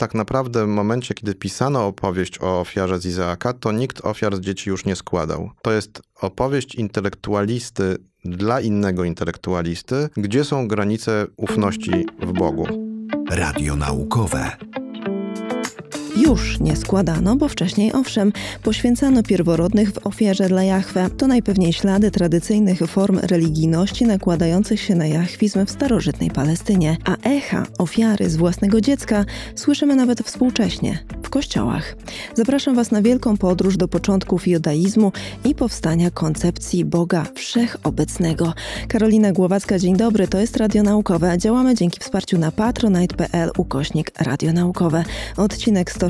tak naprawdę w momencie, kiedy pisano opowieść o ofiarze z Izaaka, to nikt ofiar z dzieci już nie składał. To jest opowieść intelektualisty dla innego intelektualisty, gdzie są granice ufności w Bogu. Radio naukowe już nie składano, bo wcześniej owszem, poświęcano pierworodnych w ofierze dla Jahwe. To najpewniej ślady tradycyjnych form religijności nakładających się na jachwizm w starożytnej Palestynie, a echa ofiary z własnego dziecka słyszymy nawet współcześnie w kościołach. Zapraszam Was na wielką podróż do początków judaizmu i powstania koncepcji Boga Wszechobecnego. Karolina Głowacka, dzień dobry, to jest Radio Naukowe. Działamy dzięki wsparciu na patronite.pl ukośnik Radio Naukowe. Odcinek 100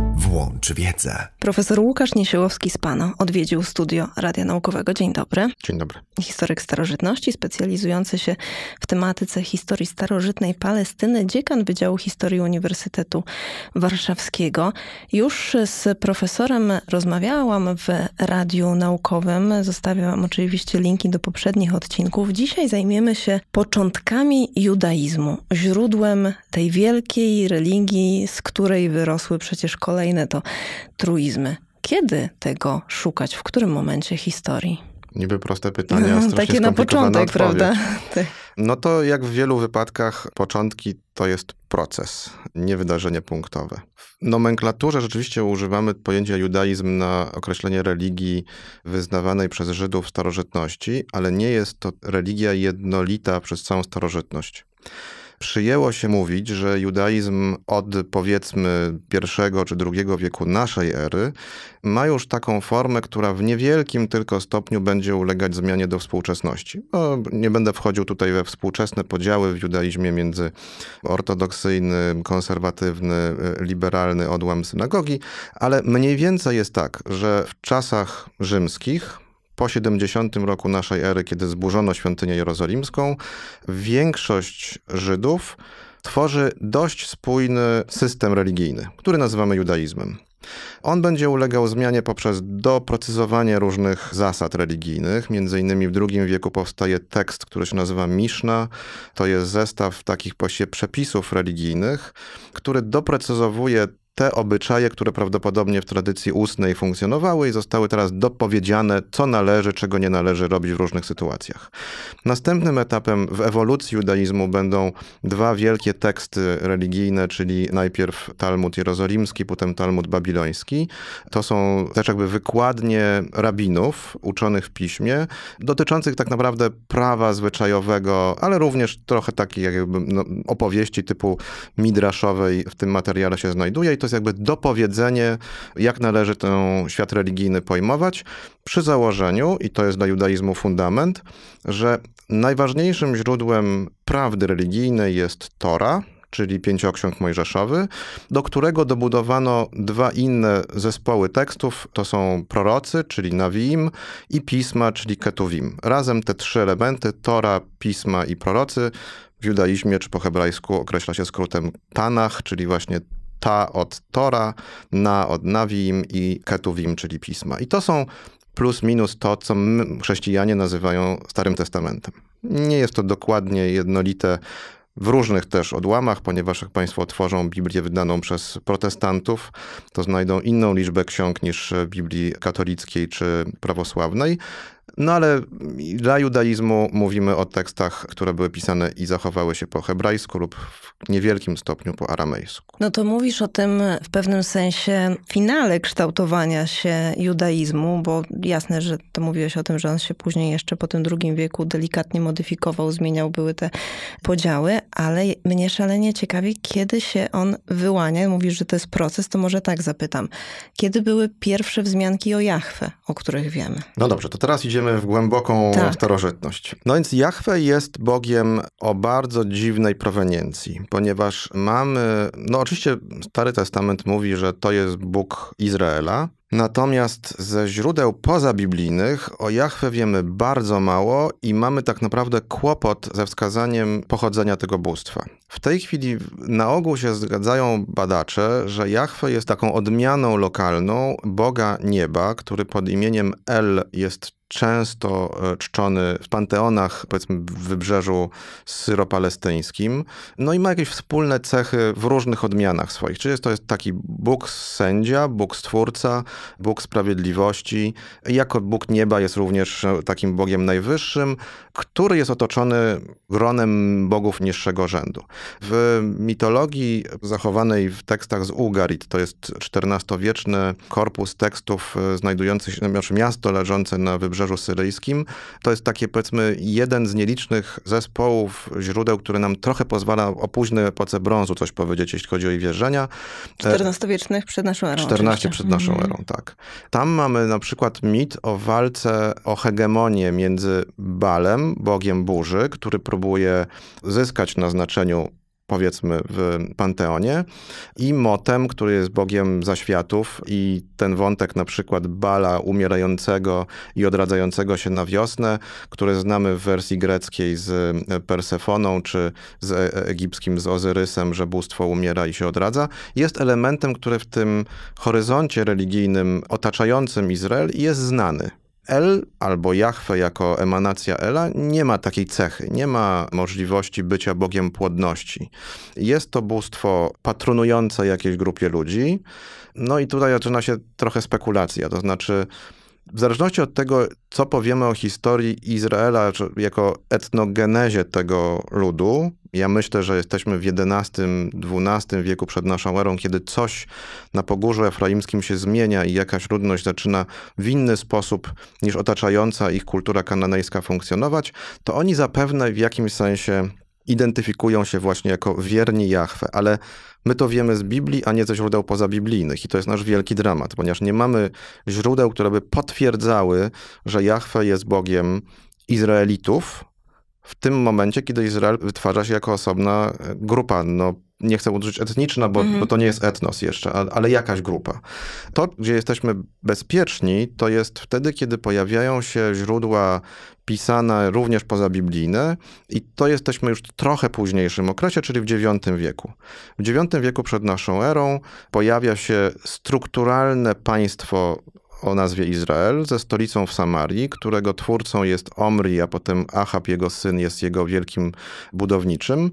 włącz wiedzę. Profesor Łukasz Niesiełowski z Pana odwiedził studio Radia Naukowego. Dzień dobry. Dzień dobry. Historyk starożytności, specjalizujący się w tematyce historii starożytnej Palestyny, dziekan Wydziału Historii Uniwersytetu Warszawskiego. Już z profesorem rozmawiałam w Radiu Naukowym. Zostawiam oczywiście linki do poprzednich odcinków. Dzisiaj zajmiemy się początkami judaizmu, źródłem tej wielkiej religii, z której wyrosły przecież kolejne to truizmy. Kiedy tego szukać? W którym momencie historii? Niby proste pytania, no, takie na początek, prawda? No to jak w wielu wypadkach początki to jest proces, nie wydarzenie punktowe. W nomenklaturze rzeczywiście używamy pojęcia judaizm na określenie religii wyznawanej przez Żydów w starożytności, ale nie jest to religia jednolita przez całą starożytność przyjęło się mówić, że judaizm od powiedzmy I czy II wieku naszej ery ma już taką formę, która w niewielkim tylko stopniu będzie ulegać zmianie do współczesności. No, nie będę wchodził tutaj we współczesne podziały w judaizmie między ortodoksyjny, konserwatywny, e, liberalny odłam synagogi, ale mniej więcej jest tak, że w czasach rzymskich po 70 roku naszej ery, kiedy zburzono świątynię jerozolimską, większość Żydów tworzy dość spójny system religijny, który nazywamy judaizmem. On będzie ulegał zmianie poprzez doprecyzowanie różnych zasad religijnych. Między innymi w II wieku powstaje tekst, który się nazywa Miszna. To jest zestaw takich właśnie przepisów religijnych, który doprecyzowuje te obyczaje, które prawdopodobnie w tradycji ustnej funkcjonowały i zostały teraz dopowiedziane, co należy, czego nie należy robić w różnych sytuacjach. Następnym etapem w ewolucji judaizmu będą dwa wielkie teksty religijne, czyli najpierw Talmud jerozolimski, potem Talmud babiloński. To są też jakby wykładnie rabinów uczonych w piśmie, dotyczących tak naprawdę prawa zwyczajowego, ale również trochę takiej jakby no, opowieści typu midraszowej w tym materiale się znajduje i to jest jakby dopowiedzenie, jak należy ten świat religijny pojmować, przy założeniu, i to jest dla judaizmu fundament, że najważniejszym źródłem prawdy religijnej jest Tora, czyli pięcioksiąg mojżeszowy, do którego dobudowano dwa inne zespoły tekstów, to są prorocy, czyli Nawiim i pisma, czyli Ketuvim. Razem te trzy elementy, Tora, pisma i prorocy, w judaizmie czy po hebrajsku określa się skrótem Tanach, czyli właśnie ta od Tora, na od Nawim i Ketuvim, czyli pisma. I to są plus minus to, co chrześcijanie nazywają Starym Testamentem. Nie jest to dokładnie jednolite w różnych też odłamach, ponieważ jak Państwo otworzą Biblię wydaną przez protestantów, to znajdą inną liczbę ksiąg niż Biblii katolickiej czy prawosławnej. No ale dla judaizmu mówimy o tekstach, które były pisane i zachowały się po hebrajsku lub w niewielkim stopniu po aramejsku. No to mówisz o tym w pewnym sensie finale kształtowania się judaizmu, bo jasne, że to mówiłeś o tym, że on się później jeszcze po tym drugim wieku delikatnie modyfikował, zmieniał, były te podziały, ale mnie szalenie ciekawi, kiedy się on wyłania. Mówisz, że to jest proces, to może tak zapytam. Kiedy były pierwsze wzmianki o Jachwę, o których wiemy? No dobrze, to teraz idzie w głęboką tak. starożytność. No więc Jahwe jest Bogiem o bardzo dziwnej proweniencji, ponieważ mamy, no oczywiście Stary Testament mówi, że to jest Bóg Izraela, Natomiast ze źródeł pozabiblijnych o Jahwe wiemy bardzo mało i mamy tak naprawdę kłopot ze wskazaniem pochodzenia tego bóstwa. W tej chwili na ogół się zgadzają badacze, że Jahwe jest taką odmianą lokalną Boga Nieba, który pod imieniem El jest często e, czczony w panteonach, powiedzmy, w wybrzeżu syropalestyńskim. No i ma jakieś wspólne cechy w różnych odmianach swoich. Czyli jest to jest taki Bóg sędzia, Bóg stwórca, Bóg sprawiedliwości. Jako Bóg nieba jest również e, takim Bogiem najwyższym, który jest otoczony gronem bogów niższego rzędu. W mitologii zachowanej w tekstach z Ugarit, to jest XIV-wieczny korpus tekstów e, znajdujący się, znaczy miasto leżące na wybrzeżu wybrzeżu syryjskim. To jest takie, powiedzmy, jeden z nielicznych zespołów, źródeł, który nam trochę pozwala o późnej epoce brązu coś powiedzieć, jeśli chodzi o jej wierzenia. XIV-wiecznych e, przed naszą erą. 14 oczywiście. przed naszą mhm. erą, tak. Tam mamy na przykład mit o walce o hegemonię między Balem, bogiem burzy, który próbuje zyskać na znaczeniu powiedzmy w Panteonie i Motem, który jest bogiem zaświatów i ten wątek na przykład Bala umierającego i odradzającego się na wiosnę, który znamy w wersji greckiej z Persefoną czy z e, egipskim z Ozyrysem, że bóstwo umiera i się odradza, jest elementem, który w tym horyzoncie religijnym otaczającym Izrael jest znany. El albo Jahwe jako emanacja Ela nie ma takiej cechy, nie ma możliwości bycia Bogiem płodności. Jest to bóstwo patronujące jakiejś grupie ludzi. No i tutaj zaczyna się trochę spekulacja, to znaczy w zależności od tego, co powiemy o historii Izraela jako etnogenezie tego ludu, ja myślę, że jesteśmy w XI-XII wieku przed naszą erą, kiedy coś na pogórzu efraimskim się zmienia i jakaś ludność zaczyna w inny sposób niż otaczająca ich kultura kananejska funkcjonować, to oni zapewne w jakimś sensie identyfikują się właśnie jako wierni Jahwe, ale my to wiemy z Biblii, a nie ze źródeł pozabiblijnych i to jest nasz wielki dramat, ponieważ nie mamy źródeł, które by potwierdzały, że Jahwe jest Bogiem Izraelitów, w tym momencie, kiedy Izrael wytwarza się jako osobna e, grupa, no nie chcę użyć etniczna, bo, mhm. bo to nie jest etnos jeszcze, ale, ale jakaś grupa. To, gdzie jesteśmy bezpieczni, to jest wtedy, kiedy pojawiają się źródła pisane również poza biblijne i to jesteśmy już w trochę późniejszym okresie, czyli w IX wieku. W IX wieku przed naszą erą pojawia się strukturalne państwo o nazwie Izrael ze stolicą w Samarii, którego twórcą jest Omri, a potem Ahab, jego syn, jest jego wielkim budowniczym.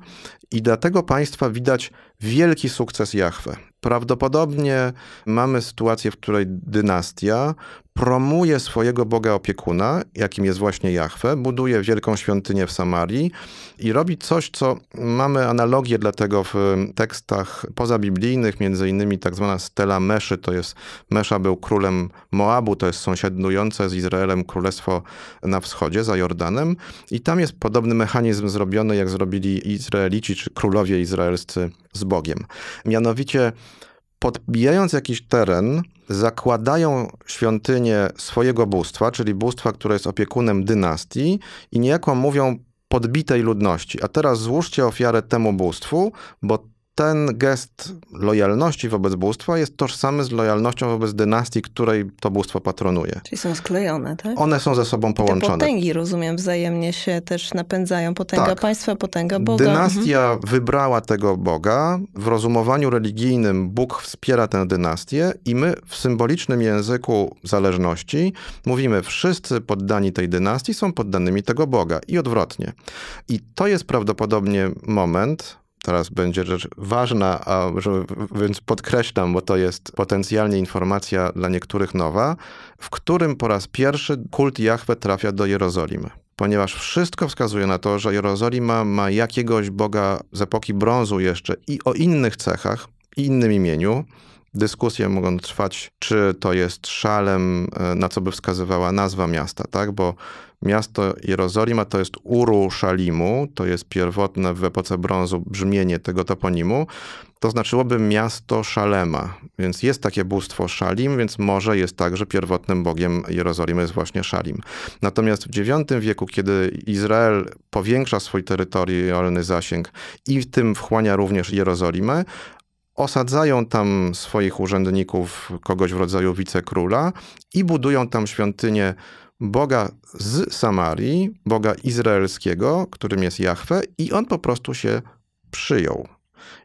I dla tego państwa widać wielki sukces Jahwe. Prawdopodobnie mamy sytuację, w której dynastia promuje swojego Boga opiekuna, jakim jest właśnie Jahwe, buduje wielką świątynię w Samarii i robi coś, co mamy analogię dlatego w tekstach pozabiblijnych, między innymi tak zwana stela Meszy, to jest Mesza był królem Moabu, to jest sąsiadujące z Izraelem królestwo na wschodzie, za Jordanem i tam jest podobny mechanizm zrobiony, jak zrobili Izraelici czy królowie izraelscy z Bogiem. Mianowicie podbijając jakiś teren, zakładają świątynię swojego bóstwa, czyli bóstwa, które jest opiekunem dynastii, i niejako mówią podbitej ludności, a teraz złóżcie ofiarę temu bóstwu, bo ten gest lojalności wobec bóstwa jest tożsamy z lojalnością wobec dynastii, której to bóstwo patronuje. Czyli są sklejone, tak? One są ze sobą połączone. I te potęgi, rozumiem, wzajemnie się też napędzają. Potęga tak. państwa, potęga Boga. Dynastia mhm. wybrała tego Boga. W rozumowaniu religijnym Bóg wspiera tę dynastię i my w symbolicznym języku zależności mówimy, wszyscy poddani tej dynastii są poddanymi tego Boga i odwrotnie. I to jest prawdopodobnie moment, teraz będzie rzecz ważna, a, więc podkreślam, bo to jest potencjalnie informacja dla niektórych nowa, w którym po raz pierwszy kult Jahwe trafia do Jerozolimy ponieważ wszystko wskazuje na to, że Jerozolima ma jakiegoś boga z epoki brązu jeszcze i o innych cechach, i innym imieniu, Dyskusje mogą trwać, czy to jest szalem, e, na co by wskazywała nazwa miasta, tak? Bo miasto Jerozolima to jest Uru Szalimu, to jest pierwotne w epoce brązu brzmienie tego toponimu, to znaczyłoby miasto Szalema. Więc jest takie bóstwo Szalim, więc może jest tak, że pierwotnym bogiem Jerozolimy jest właśnie Szalim. Natomiast w IX wieku, kiedy Izrael powiększa swój terytorialny zasięg i w tym wchłania również Jerozolimę, osadzają tam swoich urzędników, kogoś w rodzaju wicekróla i budują tam świątynię Boga z Samarii, Boga izraelskiego, którym jest Jahwe, i on po prostu się przyjął.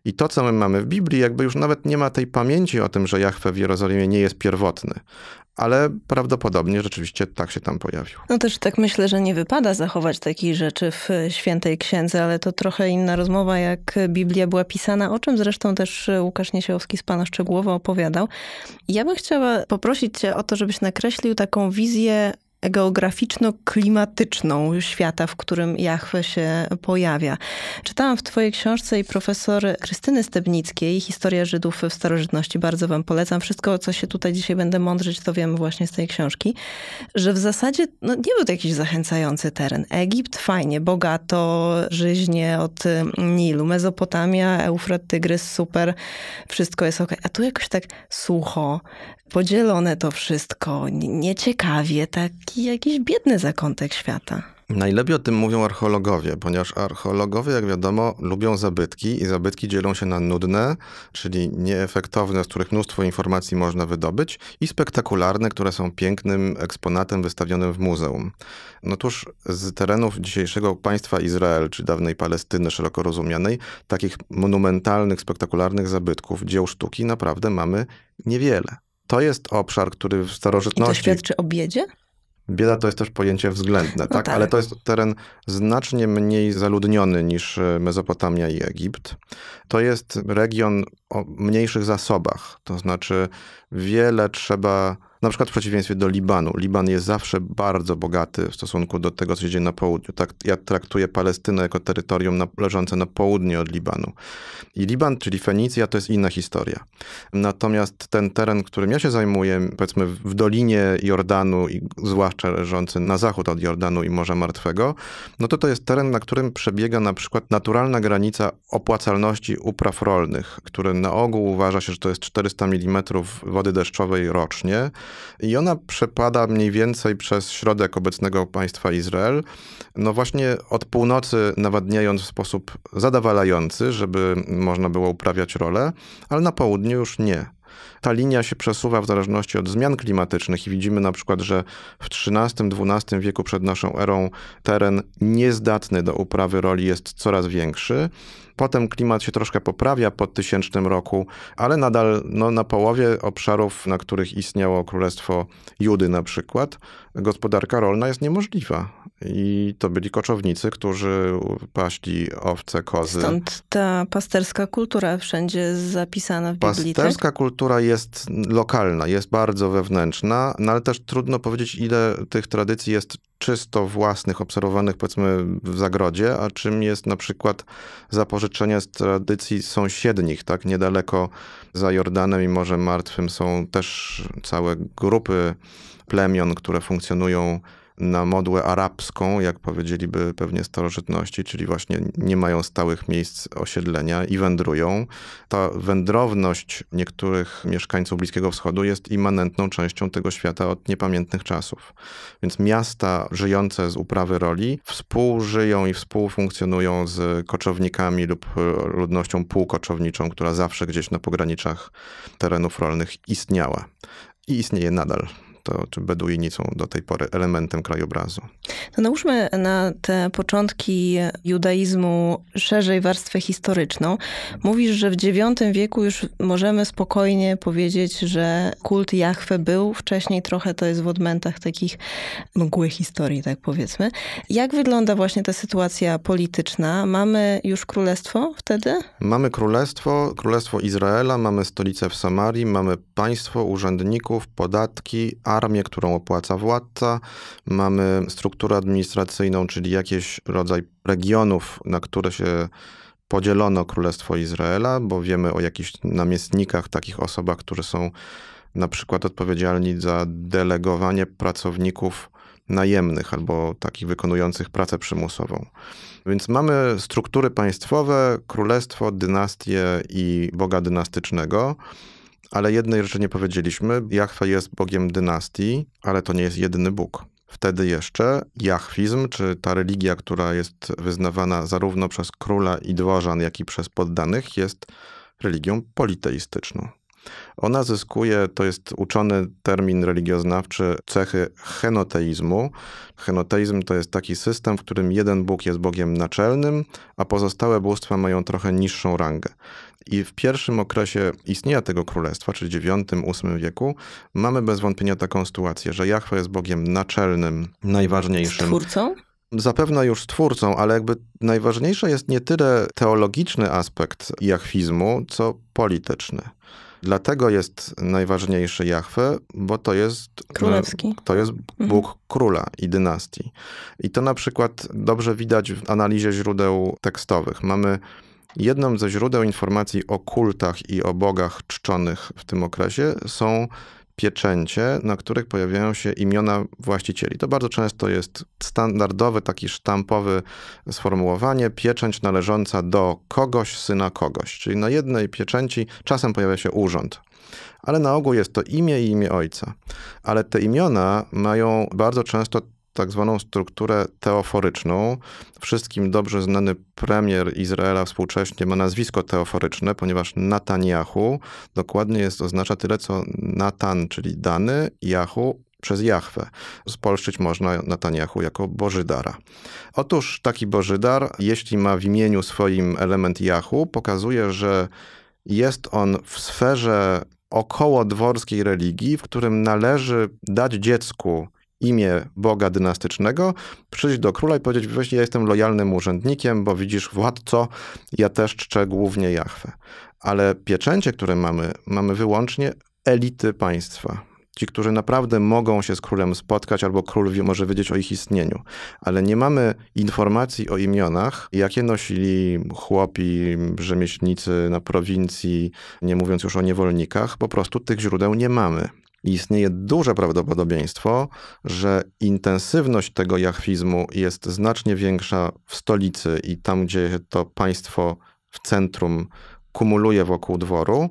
I to, co my mamy w Biblii, jakby już nawet nie ma tej pamięci o tym, że Jahwe w Jerozolimie nie jest pierwotny, ale prawdopodobnie rzeczywiście tak się tam pojawił. No też tak myślę, że nie wypada zachować takich rzeczy w świętej księdze, ale to trochę inna rozmowa, jak Biblia była pisana, o czym zresztą też Łukasz Niesiełowski z Pana szczegółowo opowiadał. Ja bym chciała poprosić Cię o to, żebyś nakreślił taką wizję geograficzno-klimatyczną świata, w którym Jahwe się pojawia. Czytałam w Twojej książce i profesor Krystyny Stebnickiej Historia Żydów w starożytności. Bardzo Wam polecam. Wszystko, co się tutaj dzisiaj będę mądrzyć, to wiem właśnie z tej książki, że w zasadzie no, nie był to jakiś zachęcający teren. Egipt fajnie, bogato, żyźnie od mm, Nilu, Mezopotamia, Eufrat, Tygrys, super, wszystko jest ok. A tu jakoś tak sucho, podzielone to wszystko, nieciekawie, taki jakiś biedny zakątek świata. Najlepiej o tym mówią archeologowie, ponieważ archeologowie, jak wiadomo, lubią zabytki i zabytki dzielą się na nudne, czyli nieefektowne, z których mnóstwo informacji można wydobyć, i spektakularne, które są pięknym eksponatem wystawionym w muzeum. No tuż z terenów dzisiejszego państwa Izrael, czy dawnej Palestyny szeroko rozumianej, takich monumentalnych, spektakularnych zabytków, dzieł sztuki naprawdę mamy niewiele to jest obszar, który w starożytności... I to świadczy o biedzie? Bieda to jest też pojęcie względne, no tak? tak? Ale to jest teren znacznie mniej zaludniony niż e, Mezopotamia i Egipt. To jest region o mniejszych zasobach, to znaczy wiele trzeba na przykład w przeciwieństwie do Libanu. Liban jest zawsze bardzo bogaty w stosunku do tego, co się dzieje na południu. Tak, ja traktuję Palestynę jako terytorium na, leżące na południe od Libanu. I Liban, czyli Fenicja, to jest inna historia. Natomiast ten teren, którym ja się zajmuję, powiedzmy w dolinie Jordanu, i zwłaszcza leżący na zachód od Jordanu i Morza Martwego, no to to jest teren, na którym przebiega na przykład naturalna granica opłacalności upraw rolnych, które na ogół uważa się, że to jest 400 mm wody deszczowej rocznie. I ona przepada mniej więcej przez środek obecnego państwa Izrael, no właśnie od północy nawadniając w sposób zadawalający, żeby można było uprawiać rolę, ale na południu już nie. Ta linia się przesuwa w zależności od zmian klimatycznych i widzimy na przykład, że w XIII-XII wieku przed naszą erą teren niezdatny do uprawy roli jest coraz większy. Potem klimat się troszkę poprawia po tysięcznym roku, ale nadal no, na połowie obszarów, na których istniało Królestwo Judy na przykład, gospodarka rolna jest niemożliwa i to byli koczownicy, którzy paśli owce, kozy. Stąd ta pasterska kultura wszędzie zapisana w Biblii. Tak? Pasterska tak? kultura jest lokalna, jest bardzo wewnętrzna, no ale też trudno powiedzieć, ile tych tradycji jest czysto własnych, obserwowanych powiedzmy w zagrodzie, a czym jest na przykład zapożyczenie z tradycji sąsiednich, tak? Niedaleko za Jordanem i Morzem Martwym są też całe grupy plemion, które funkcjonują na modłę arabską, jak powiedzieliby pewnie starożytności, czyli właśnie nie mają stałych miejsc osiedlenia i wędrują. Ta wędrowność niektórych mieszkańców Bliskiego Wschodu jest immanentną częścią tego świata od niepamiętnych czasów. Więc miasta żyjące z uprawy roli współżyją i współfunkcjonują z koczownikami lub ludnością półkoczowniczą, która zawsze gdzieś na pograniczach terenów rolnych istniała i istnieje nadal to czy Beduini są do tej pory elementem krajobrazu. To nałóżmy na te początki judaizmu szerzej warstwę historyczną. Mówisz, że w IX wieku już możemy spokojnie powiedzieć, że kult jachwe był. Wcześniej trochę to jest w odmętach takich mgły historii, tak powiedzmy. Jak wygląda właśnie ta sytuacja polityczna? Mamy już królestwo wtedy? Mamy królestwo, królestwo Izraela, mamy stolicę w Samarii, mamy państwo, urzędników, podatki, a armię, którą opłaca władca, mamy strukturę administracyjną, czyli jakiś rodzaj regionów, na które się podzielono Królestwo Izraela, bo wiemy o jakichś namiestnikach, takich osobach, które są na przykład odpowiedzialni za delegowanie pracowników najemnych albo takich wykonujących pracę przymusową. Więc mamy struktury państwowe, królestwo, dynastię i boga dynastycznego. Ale jednej rzeczy nie powiedzieliśmy. Jachwa jest Bogiem dynastii, ale to nie jest jedyny Bóg. Wtedy jeszcze jachwizm, czy ta religia, która jest wyznawana zarówno przez króla i dworzan, jak i przez poddanych, jest religią politeistyczną. Ona zyskuje, to jest uczony termin religioznawczy, cechy henoteizmu. Henoteizm to jest taki system, w którym jeden Bóg jest Bogiem naczelnym, a pozostałe bóstwa mają trochę niższą rangę. I w pierwszym okresie istnienia tego królestwa, czyli IX-VIII wieku, mamy bez wątpienia taką sytuację, że Jachwa jest Bogiem naczelnym, najważniejszym. Twórcą? zapewne już twórcą, ale jakby najważniejszy jest nie tyle teologiczny aspekt jachwizmu, co polityczny. Dlatego jest najważniejszy Jahwe, bo to jest. E, Królewski. To jest mhm. Bóg mhm. króla i dynastii. I to na przykład dobrze widać w analizie źródeł tekstowych. Mamy jedną ze źródeł informacji o kultach i o bogach czczonych w tym okresie są pieczęcie, na których pojawiają się imiona właścicieli. To bardzo często jest standardowy, taki sztampowy sformułowanie pieczęć należąca do kogoś, syna kogoś. Czyli na jednej pieczęci czasem pojawia się urząd. Ale na ogół jest to imię i imię ojca. Ale te imiona mają bardzo często tak zwaną strukturę teoforyczną. Wszystkim dobrze znany premier Izraela współcześnie ma nazwisko teoforyczne, ponieważ Nataniahu dokładnie jest oznacza tyle co Natan, czyli dany, Jahu przez Jahwe. Spolszczyć można Nataniahu jako Bożydara. Otóż taki Bożydar, jeśli ma w imieniu swoim element Jahu, pokazuje, że jest on w sferze około dworskiej religii, w którym należy dać dziecku imię Boga dynastycznego, przyjść do króla i powiedzieć, właśnie ja jestem lojalnym urzędnikiem, bo widzisz, władco, ja też czczę głównie Jachwę. Ale pieczęcie, które mamy, mamy wyłącznie elity państwa ci, którzy naprawdę mogą się z królem spotkać, albo król może wiedzieć o ich istnieniu. Ale nie mamy informacji o imionach, jakie nosili chłopi, rzemieślnicy na prowincji, nie mówiąc już o niewolnikach, po prostu tych źródeł nie mamy. I istnieje duże prawdopodobieństwo, że intensywność tego jachwizmu jest znacznie większa w stolicy i tam, gdzie to państwo w centrum kumuluje wokół dworu,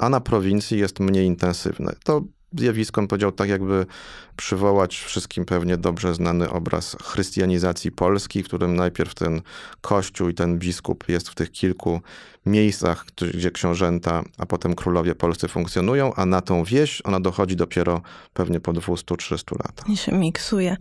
a na prowincji jest mniej intensywne. To zjawisko, on powiedział, tak jakby przywołać wszystkim pewnie dobrze znany obraz chrystianizacji Polski, w którym najpierw ten kościół i ten biskup jest w tych kilku miejscach, gdzie książęta, a potem królowie polscy funkcjonują, a na tą wieś ona dochodzi dopiero pewnie po 200-300 latach. I się miksuje.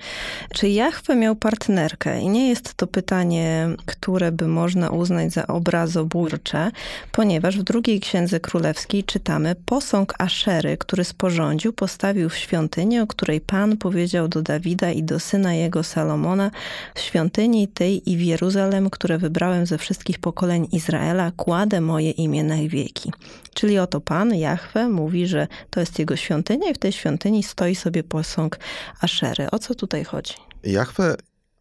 Czy Jachwę miał partnerkę? I nie jest to pytanie, które by można uznać za obrazoburcze, ponieważ w drugiej księdze królewskiej czytamy posąg Aszery, który sporządził, postawił w świątyni, o której Pan powiedział do Dawida i do syna jego Salomona, w świątyni tej i w Jeruzalem, które wybrałem ze wszystkich pokoleń Izraela, kładę moje imię na wieki. Czyli oto Pan, Jahwe, mówi, że to jest jego świątynia i w tej świątyni stoi sobie posąg Aszery. O co tutaj chodzi? Jahwe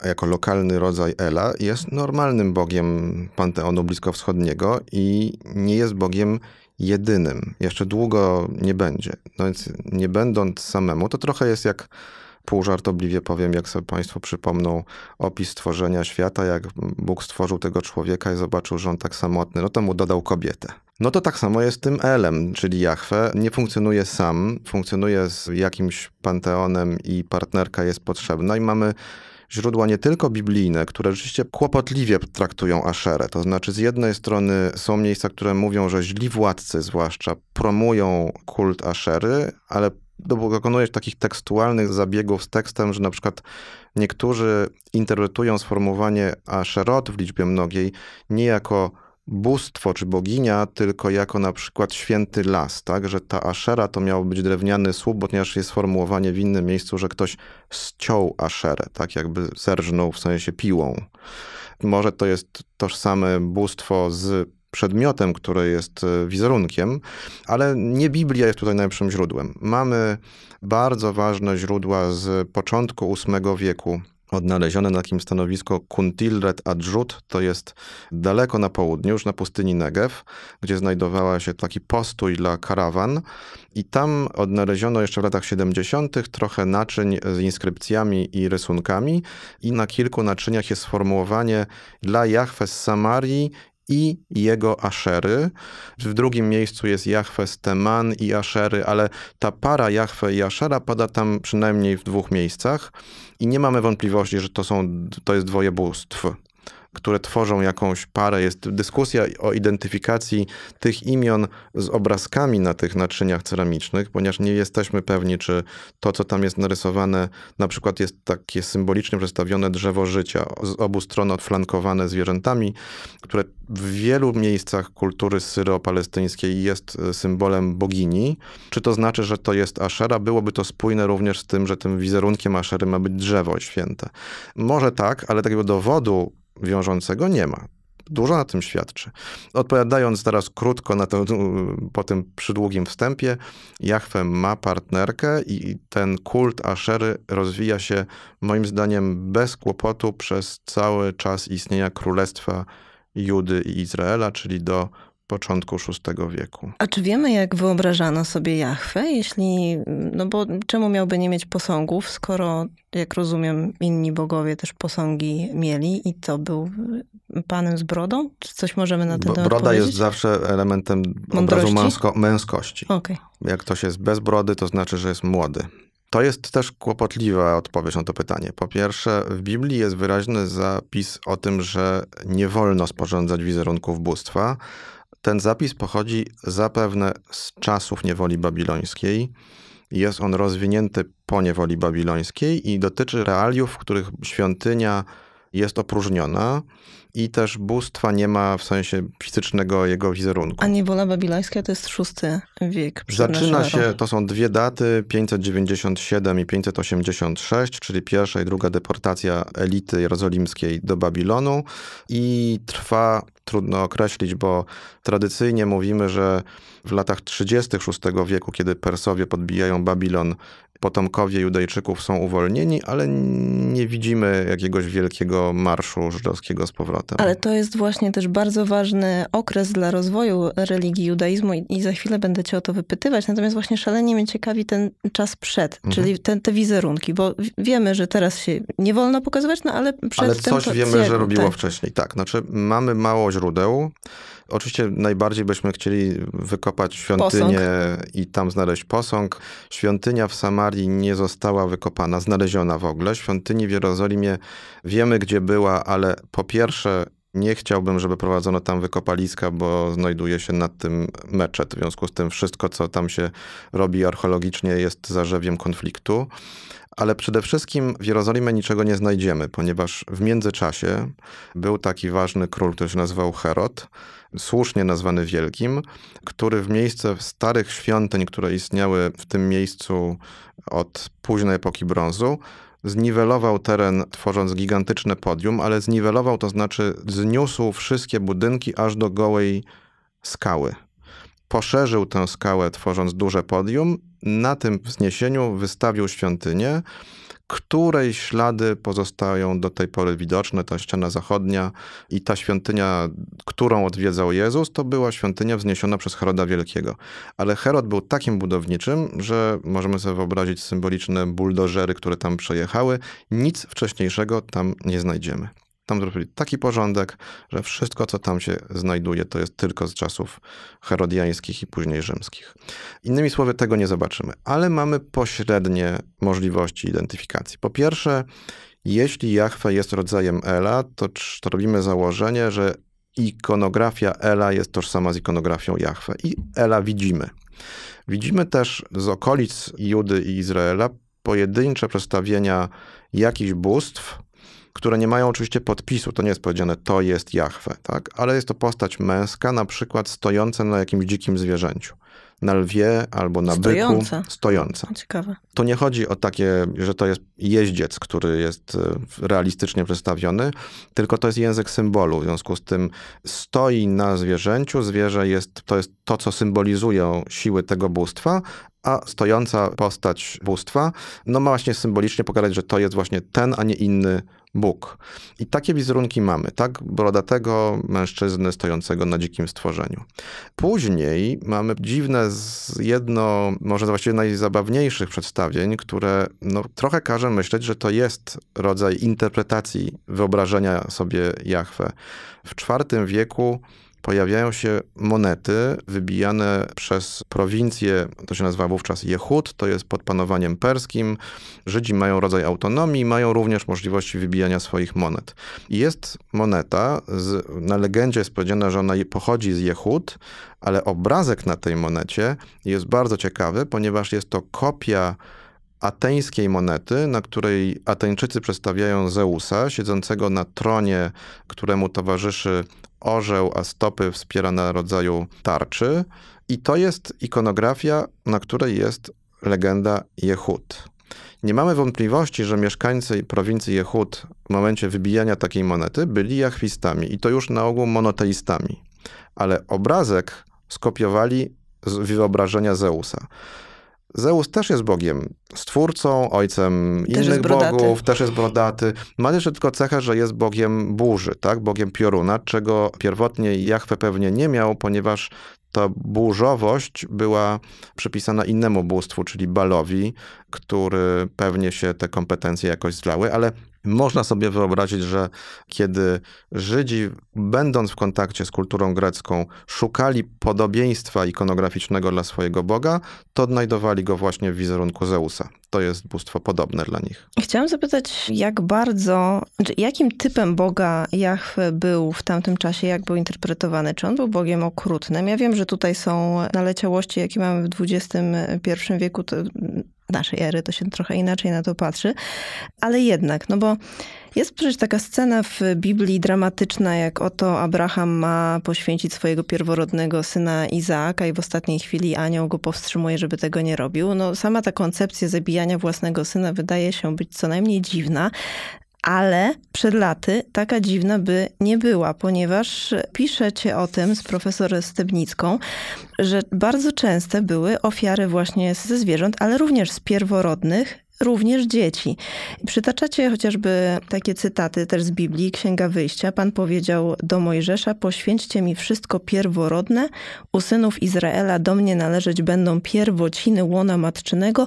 jako lokalny rodzaj Ela jest normalnym bogiem panteonu bliskowschodniego i nie jest bogiem jedynym. Jeszcze długo nie będzie. No więc nie będąc samemu, to trochę jest jak półżartobliwie powiem, jak sobie Państwo przypomną opis stworzenia świata, jak Bóg stworzył tego człowieka i zobaczył, że on tak samotny, no to mu dodał kobietę. No to tak samo jest tym Elem, czyli Jachwę. Nie funkcjonuje sam, funkcjonuje z jakimś panteonem i partnerka jest potrzebna i mamy źródła nie tylko biblijne, które rzeczywiście kłopotliwie traktują Aszerę. To znaczy, z jednej strony są miejsca, które mówią, że źli władcy zwłaszcza promują kult Aszery, ale dokonujesz takich tekstualnych zabiegów z tekstem, że na przykład niektórzy interpretują sformułowanie Aszerot w liczbie mnogiej nie jako bóstwo czy boginia, tylko jako na przykład święty las, tak? Że ta Ashera to miał być drewniany słup, ponieważ jest formułowanie w innym miejscu, że ktoś ściął Asherę, tak? Jakby zerżnął w sensie piłą. Może to jest tożsame bóstwo z przedmiotem, który jest e, wizerunkiem, ale nie Biblia jest tutaj najlepszym źródłem. Mamy bardzo ważne źródła z początku VIII wieku, odnalezione na takim stanowisku Kuntilret Adżut, to jest daleko na południu, już na pustyni Negev, gdzie znajdowała się taki postój dla karawan i tam odnaleziono jeszcze w latach 70. trochę naczyń z inskrypcjami i rysunkami i na kilku naczyniach jest sformułowanie dla Jahwe z Samarii i jego Aszery. W drugim miejscu jest Jahwe z Teman i Aszery, ale ta para Jahwe i Ashera pada tam przynajmniej w dwóch miejscach i nie mamy wątpliwości, że to, są, to jest dwoje bóstw które tworzą jakąś parę. Jest dyskusja o identyfikacji tych imion z obrazkami na tych naczyniach ceramicznych, ponieważ nie jesteśmy pewni, czy to, co tam jest narysowane, na przykład jest takie symbolicznie przedstawione drzewo życia, z obu stron odflankowane zwierzętami, które w wielu miejscach kultury syro-palestyńskiej jest e, symbolem bogini. Czy to znaczy, że to jest Ashera? Byłoby to spójne również z tym, że tym wizerunkiem Ashery ma być drzewo święte. Może tak, ale takiego dowodu wiążącego nie ma. Dużo na tym świadczy. Odpowiadając teraz krótko na to, no, po tym przydługim wstępie, Jachwę ma partnerkę i ten kult Aszery rozwija się moim zdaniem bez kłopotu przez cały czas istnienia Królestwa Judy i Izraela, czyli do początku VI wieku. A czy wiemy, jak wyobrażano sobie Jachwę, jeśli, no bo czemu miałby nie mieć posągów, skoro, jak rozumiem, inni bogowie też posągi mieli i to był panem z brodą? Czy coś możemy na ten temat Broda jest zawsze elementem Mądrości? obrazu męsko męskości. Okay. Jak ktoś jest bez brody, to znaczy, że jest młody. To jest też kłopotliwa odpowiedź na to pytanie. Po pierwsze, w Biblii jest wyraźny zapis o tym, że nie wolno sporządzać wizerunków bóstwa, ten zapis pochodzi zapewne z czasów niewoli babilońskiej. Jest on rozwinięty po niewoli babilońskiej i dotyczy realiów, w których świątynia jest opróżniona i też bóstwa nie ma w sensie fizycznego jego wizerunku. A niewola babilońska to jest szósty wiek. Zaczyna się, to są dwie daty, 597 i 586, czyli pierwsza i druga deportacja elity jerozolimskiej do Babilonu i trwa, trudno określić, bo tradycyjnie mówimy, że w latach 36 wieku, kiedy Persowie podbijają Babilon, potomkowie Judejczyków są uwolnieni, ale nie widzimy jakiegoś wielkiego marszu żydowskiego z powrotem. Ale to jest właśnie też bardzo ważny okres dla rozwoju religii judaizmu i, i za chwilę będę cię o to wypytywać. Natomiast właśnie szalenie mnie ciekawi ten czas przed, mhm. czyli te wizerunki, bo wiemy, że teraz się nie wolno pokazywać, no ale przed Ale coś wiemy, że robiło tak. wcześniej. Tak, znaczy mamy mało źródeł. Oczywiście najbardziej byśmy chcieli wykopać świątynię posąg. i tam znaleźć posąg. Świątynia w Samarii nie została wykopana, znaleziona w ogóle. Świątyni w Jerozolimie wiemy, gdzie była, ale po pierwsze nie chciałbym, żeby prowadzono tam wykopaliska, bo znajduje się nad tym meczet. W związku z tym wszystko, co tam się robi archeologicznie, jest zarzewiem konfliktu. Ale przede wszystkim w Jerozolimie niczego nie znajdziemy, ponieważ w międzyczasie był taki ważny król, który się nazywał Herod, słusznie nazwany Wielkim, który w miejsce starych świątyń, które istniały w tym miejscu od późnej epoki brązu, zniwelował teren, tworząc gigantyczne podium, ale zniwelował, to znaczy zniósł wszystkie budynki aż do gołej skały. Poszerzył tę skałę, tworząc duże podium. Na tym wzniesieniu wystawił świątynię, której ślady pozostają do tej pory widoczne, ta ściana zachodnia i ta świątynia, którą odwiedzał Jezus, to była świątynia wzniesiona przez Heroda Wielkiego. Ale Herod był takim budowniczym, że możemy sobie wyobrazić symboliczne buldożery, które tam przejechały. Nic wcześniejszego tam nie znajdziemy. Tam zrobili taki porządek, że wszystko, co tam się znajduje, to jest tylko z czasów herodiańskich i później rzymskich. Innymi słowy, tego nie zobaczymy, ale mamy pośrednie możliwości identyfikacji. Po pierwsze, jeśli Jachwe jest rodzajem Ela, to, to robimy założenie, że ikonografia Ela jest tożsama z ikonografią Jachwe i Ela widzimy. Widzimy też z okolic Judy i Izraela pojedyncze przedstawienia jakichś bóstw, które nie mają oczywiście podpisu, to nie jest powiedziane to jest Jahwe, tak? ale jest to postać męska, na przykład stojąca na jakimś dzikim zwierzęciu. Na lwie albo na stojąca. byku. Stojąca. No, ciekawe. To nie chodzi o takie, że to jest jeździec, który jest e, realistycznie przedstawiony, tylko to jest język symbolu. W związku z tym stoi na zwierzęciu, zwierzę jest, to jest to, co symbolizują siły tego bóstwa, a stojąca postać bóstwa, no ma właśnie symbolicznie pokazać, że to jest właśnie ten, a nie inny Bóg. I takie wizerunki mamy, tak? Brodatego mężczyzny stojącego na dzikim stworzeniu. Później mamy dziwne z jedno, może właściwie najzabawniejszych przedstawień, które no, trochę każe myśleć, że to jest rodzaj interpretacji wyobrażenia sobie Jahwe. W IV wieku pojawiają się monety wybijane przez prowincję, to się nazywa wówczas Jehud, to jest pod panowaniem perskim. Żydzi mają rodzaj autonomii, mają również możliwości wybijania swoich monet. Jest moneta, z, na legendzie jest powiedziane, że ona pochodzi z Jehud, ale obrazek na tej monecie jest bardzo ciekawy, ponieważ jest to kopia ateńskiej monety, na której Ateńczycy przedstawiają Zeusa siedzącego na tronie, któremu towarzyszy orzeł, a stopy wspiera na rodzaju tarczy. I to jest ikonografia, na której jest legenda Jehud. Nie mamy wątpliwości, że mieszkańcy prowincji Jehud w momencie wybijania takiej monety byli jachwistami i to już na ogół monoteistami. Ale obrazek skopiowali z wyobrażenia Zeusa. Zeus też jest Bogiem, stwórcą, ojcem też innych bogów, też jest brodaty. Ma jeszcze tylko cechę, że jest Bogiem burzy, tak? Bogiem pioruna, czego pierwotnie Jachwę pewnie nie miał, ponieważ ta burzowość była przypisana innemu bóstwu, czyli Balowi, który pewnie się te kompetencje jakoś zlały, ale można sobie wyobrazić, że kiedy Żydzi, będąc w kontakcie z kulturą grecką, szukali podobieństwa ikonograficznego dla swojego Boga, to odnajdowali go właśnie w wizerunku Zeusa. To jest bóstwo podobne dla nich. Chciałam zapytać, jak bardzo, jakim typem Boga Jahwe był w tamtym czasie, jak był interpretowany? Czy on był Bogiem okrutnym? Ja wiem, że tutaj są naleciałości, jakie mamy w XXI wieku, naszej ery to się trochę inaczej na to patrzy, ale jednak, no bo jest przecież taka scena w Biblii dramatyczna, jak oto Abraham ma poświęcić swojego pierworodnego syna Izaaka i w ostatniej chwili anioł go powstrzymuje, żeby tego nie robił. No sama ta koncepcja zabijania własnego syna wydaje się być co najmniej dziwna, ale przed laty taka dziwna by nie była, ponieważ piszecie o tym z profesor Stebnicką, że bardzo częste były ofiary właśnie ze zwierząt, ale również z pierworodnych również dzieci. Przytaczacie chociażby takie cytaty też z Biblii, Księga Wyjścia. Pan powiedział do Mojżesza: Poświęćcie mi wszystko pierworodne, u synów Izraela do mnie należeć będą pierwociny łona matczynego,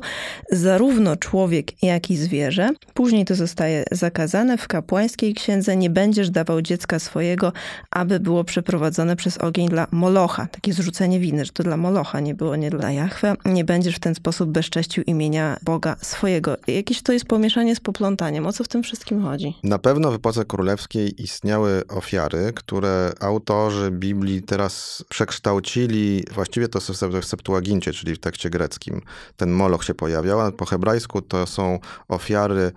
zarówno człowiek, jak i zwierzę. Później to zostaje zakazane w kapłańskiej księdze: Nie będziesz dawał dziecka swojego, aby było przeprowadzone przez ogień dla Molocha. Takie zrzucenie winy, że to dla Molocha nie było, nie dla Jachwe. Nie będziesz w ten sposób bezcześcił imienia Boga swojego tego. Jakieś to jest pomieszanie z poplątaniem. O co w tym wszystkim chodzi? Na pewno w epoce królewskiej istniały ofiary, które autorzy Biblii teraz przekształcili, właściwie to w Septuagincie, czyli w tekście greckim. Ten moloch się pojawiał, a po hebrajsku to są ofiary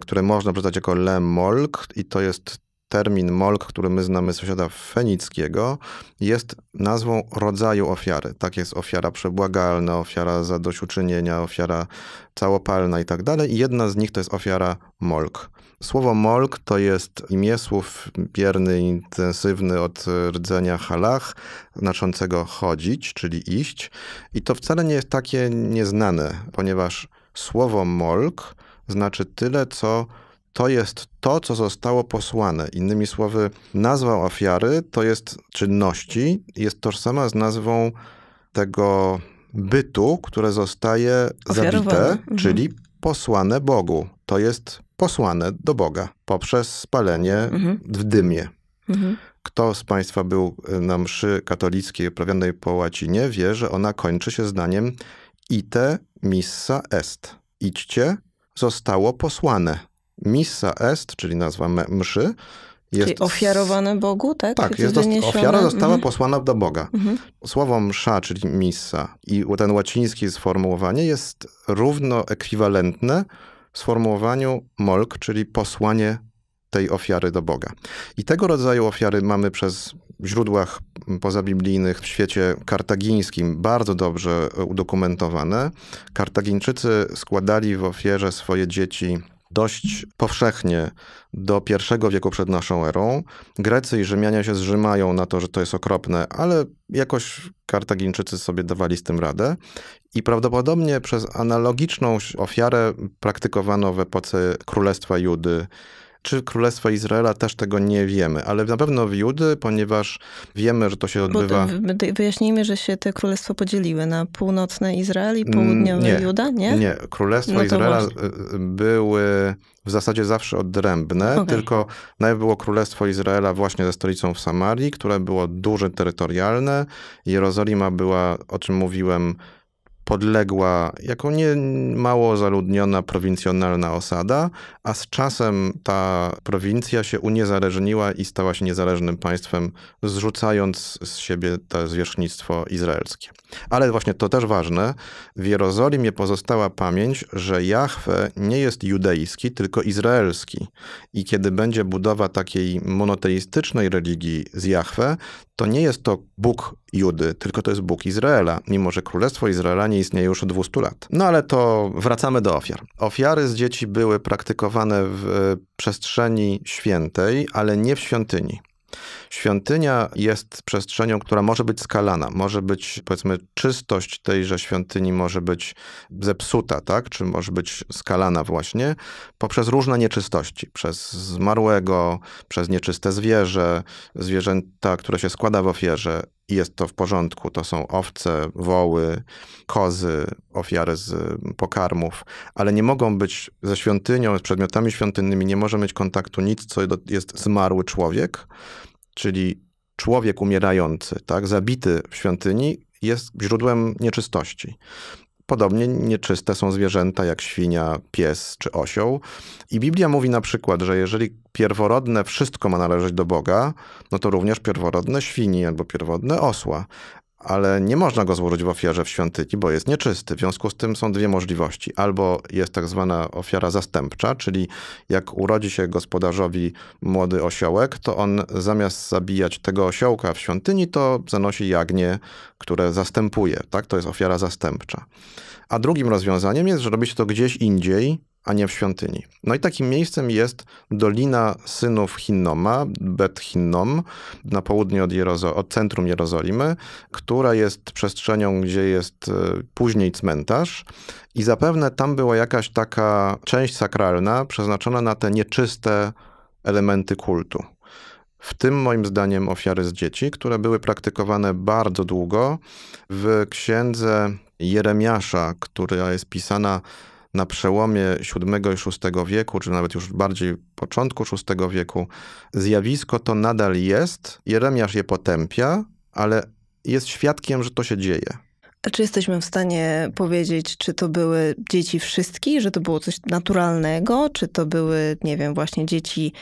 które można przeczytać jako molk i to jest termin molk, który my znamy z sąsiada fenickiego, jest nazwą rodzaju ofiary. Tak jest ofiara przebłagalna, ofiara zadośćuczynienia, ofiara całopalna i tak dalej. I jedna z nich to jest ofiara molk. Słowo molk to jest imię słów bierny, intensywny od rdzenia halach, znaczącego chodzić, czyli iść. I to wcale nie jest takie nieznane, ponieważ słowo molk znaczy tyle, co to jest to, co zostało posłane. Innymi słowy, nazwa ofiary to jest czynności, jest tożsama z nazwą tego bytu, które zostaje Ofiarowane. zabite, mhm. czyli posłane Bogu. To jest posłane do Boga poprzez spalenie mhm. w dymie. Mhm. Kto z Państwa był y, na mszy katolickiej uprawionej po łacinie, wie, że ona kończy się zdaniem ite missa est. Idźcie, zostało posłane. Missa est, czyli nazwa mszy, jest... Czyli ofiarowane Bogu, tak? Tak, jest wyniesione? ofiara została mhm. posłana do Boga. Mhm. Słowo msza, czyli missa i ten łacińskie sformułowanie jest równo ekwiwalentne sformułowaniu molk, czyli posłanie tej ofiary do Boga. I tego rodzaju ofiary mamy przez źródłach pozabiblijnych w świecie kartagińskim bardzo dobrze e, udokumentowane. Kartagińczycy składali w ofierze swoje dzieci dość powszechnie do pierwszego wieku przed naszą erą. Grecy i Rzymianie się zrzymają na to, że to jest okropne, ale jakoś Kartagińczycy sobie dawali z tym radę. I prawdopodobnie przez analogiczną ofiarę praktykowano w epoce Królestwa Judy czy Królestwa Izraela też tego nie wiemy, ale na pewno w Judy, ponieważ wiemy, że to się odbywa. Bo wyjaśnijmy, że się te królestwa podzieliły na północne Izrael i mm, południowe nie, Juda, nie? Nie, królestwo no Izraela właśnie. Y, y, były w zasadzie zawsze odrębne, okay. tylko najpierw było Królestwo Izraela właśnie ze stolicą w Samarii, które było duże, terytorialne. Jerozolima była, o czym mówiłem, podległa, jako nie mało zaludniona prowincjonalna osada, a z czasem ta prowincja się uniezależniła i stała się niezależnym państwem, zrzucając z siebie to zwierzchnictwo izraelskie. Ale właśnie to też ważne, w Jerozolimie pozostała pamięć, że Jahwe nie jest judejski, tylko izraelski. I kiedy będzie budowa takiej monoteistycznej religii z Jahwe, to nie jest to Bóg Judy, tylko to jest Bóg Izraela, mimo że Królestwo Izraela nie istnieje już od 200 lat. No ale to wracamy do ofiar. Ofiary z dzieci były praktykowane w e, przestrzeni świętej, ale nie w świątyni. Świątynia jest przestrzenią, która może być skalana, może być, powiedzmy, czystość tejże świątyni może być zepsuta, tak? Czy może być skalana właśnie poprzez różne nieczystości, przez zmarłego, przez nieczyste zwierzę, zwierzęta, które się składa w ofierze, i jest to w porządku. To są owce, woły, kozy, ofiary z pokarmów, ale nie mogą być ze świątynią, z przedmiotami świątynnymi, nie może mieć kontaktu nic, co jest zmarły człowiek, czyli człowiek umierający, tak, zabity w świątyni, jest źródłem nieczystości. Podobnie nieczyste są zwierzęta jak świnia, pies czy osioł. I Biblia mówi na przykład, że jeżeli pierworodne wszystko ma należeć do Boga, no to również pierworodne świni albo pierworodne osła ale nie można go złożyć w ofierze w świątyni, bo jest nieczysty. W związku z tym są dwie możliwości. Albo jest tak zwana ofiara zastępcza, czyli jak urodzi się gospodarzowi młody osiołek, to on zamiast zabijać tego osiołka w świątyni, to zanosi jagnię, które zastępuje. Tak? To jest ofiara zastępcza. A drugim rozwiązaniem jest, że robi się to gdzieś indziej, a nie w świątyni. No i takim miejscem jest Dolina Synów Hinnoma, Bet Hinnom, na południe od, Jerozo- od centrum Jerozolimy, która jest przestrzenią, gdzie jest e, później cmentarz i zapewne tam była jakaś taka część sakralna przeznaczona na te nieczyste elementy kultu. W tym moim zdaniem ofiary z dzieci, które były praktykowane bardzo długo w księdze Jeremiasza, która jest pisana na przełomie VII i VI wieku, czy nawet już bardziej początku VI wieku, zjawisko to nadal jest. Jeremiasz je potępia, ale jest świadkiem, że to się dzieje. A czy jesteśmy w stanie powiedzieć, czy to były dzieci wszystkich, że to było coś naturalnego, czy to były, nie wiem, właśnie dzieci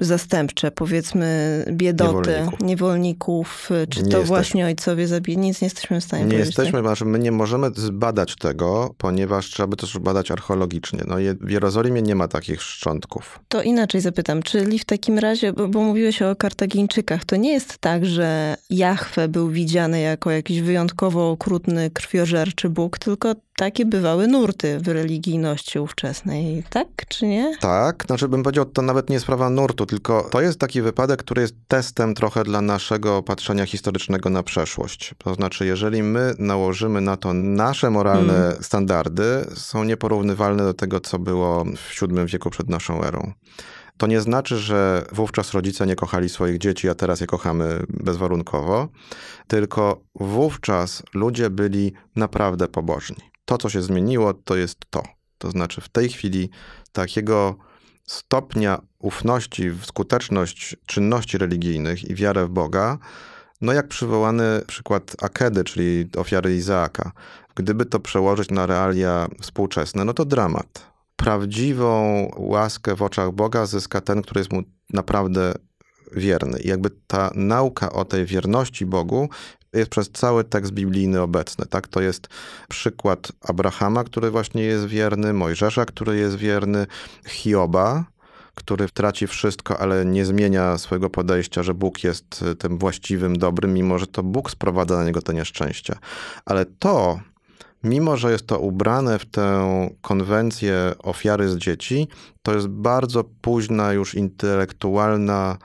zastępcze, powiedzmy biedoty, niewolników, niewolników y, czy nie to jesteśmy. właśnie ojcowie zabili, nic nie jesteśmy w stanie Nie jesteśmy, tak? my nie możemy zbadać tego, ponieważ trzeba by to badać archeologicznie. No, w Jerozolimie nie ma takich szczątków. To inaczej zapytam, czyli w takim razie, bo, bo mówiłeś o Kartagińczykach, to nie jest tak, że Jahwe był widziany jako jakiś wyjątkowo okrutny, krwiożerczy Bóg, tylko takie bywały nurty w religijności ówczesnej, tak czy nie? Tak, znaczy bym powiedział, to nawet nie jest sprawa nurtu, tylko to jest taki wypadek, który jest testem trochę dla naszego patrzenia historycznego na przeszłość. To znaczy, jeżeli my nałożymy na to nasze moralne mm. standardy, są nieporównywalne do tego, co było w VII wieku przed naszą erą. To nie znaczy, że wówczas rodzice nie kochali swoich dzieci, a teraz je kochamy bezwarunkowo, tylko wówczas ludzie byli naprawdę pobożni. To, co się zmieniło, to jest to. To znaczy, w tej chwili takiego stopnia ufności w skuteczność czynności religijnych i wiarę w Boga, no jak przywołany przykład Akedy, czyli ofiary Izaaka. Gdyby to przełożyć na realia współczesne, no to dramat. Prawdziwą łaskę w oczach Boga zyska ten, który jest mu naprawdę wierny. I jakby ta nauka o tej wierności Bogu jest przez cały tekst biblijny obecny. Tak? To jest przykład Abrahama, który właśnie jest wierny, Mojżesza, który jest wierny, Hioba, który traci wszystko, ale nie zmienia swojego podejścia, że Bóg jest e, tym właściwym, dobrym, mimo że to Bóg sprowadza na niego te nieszczęścia. Ale to, mimo że jest to ubrane w tę konwencję ofiary z dzieci, to jest bardzo późna już intelektualna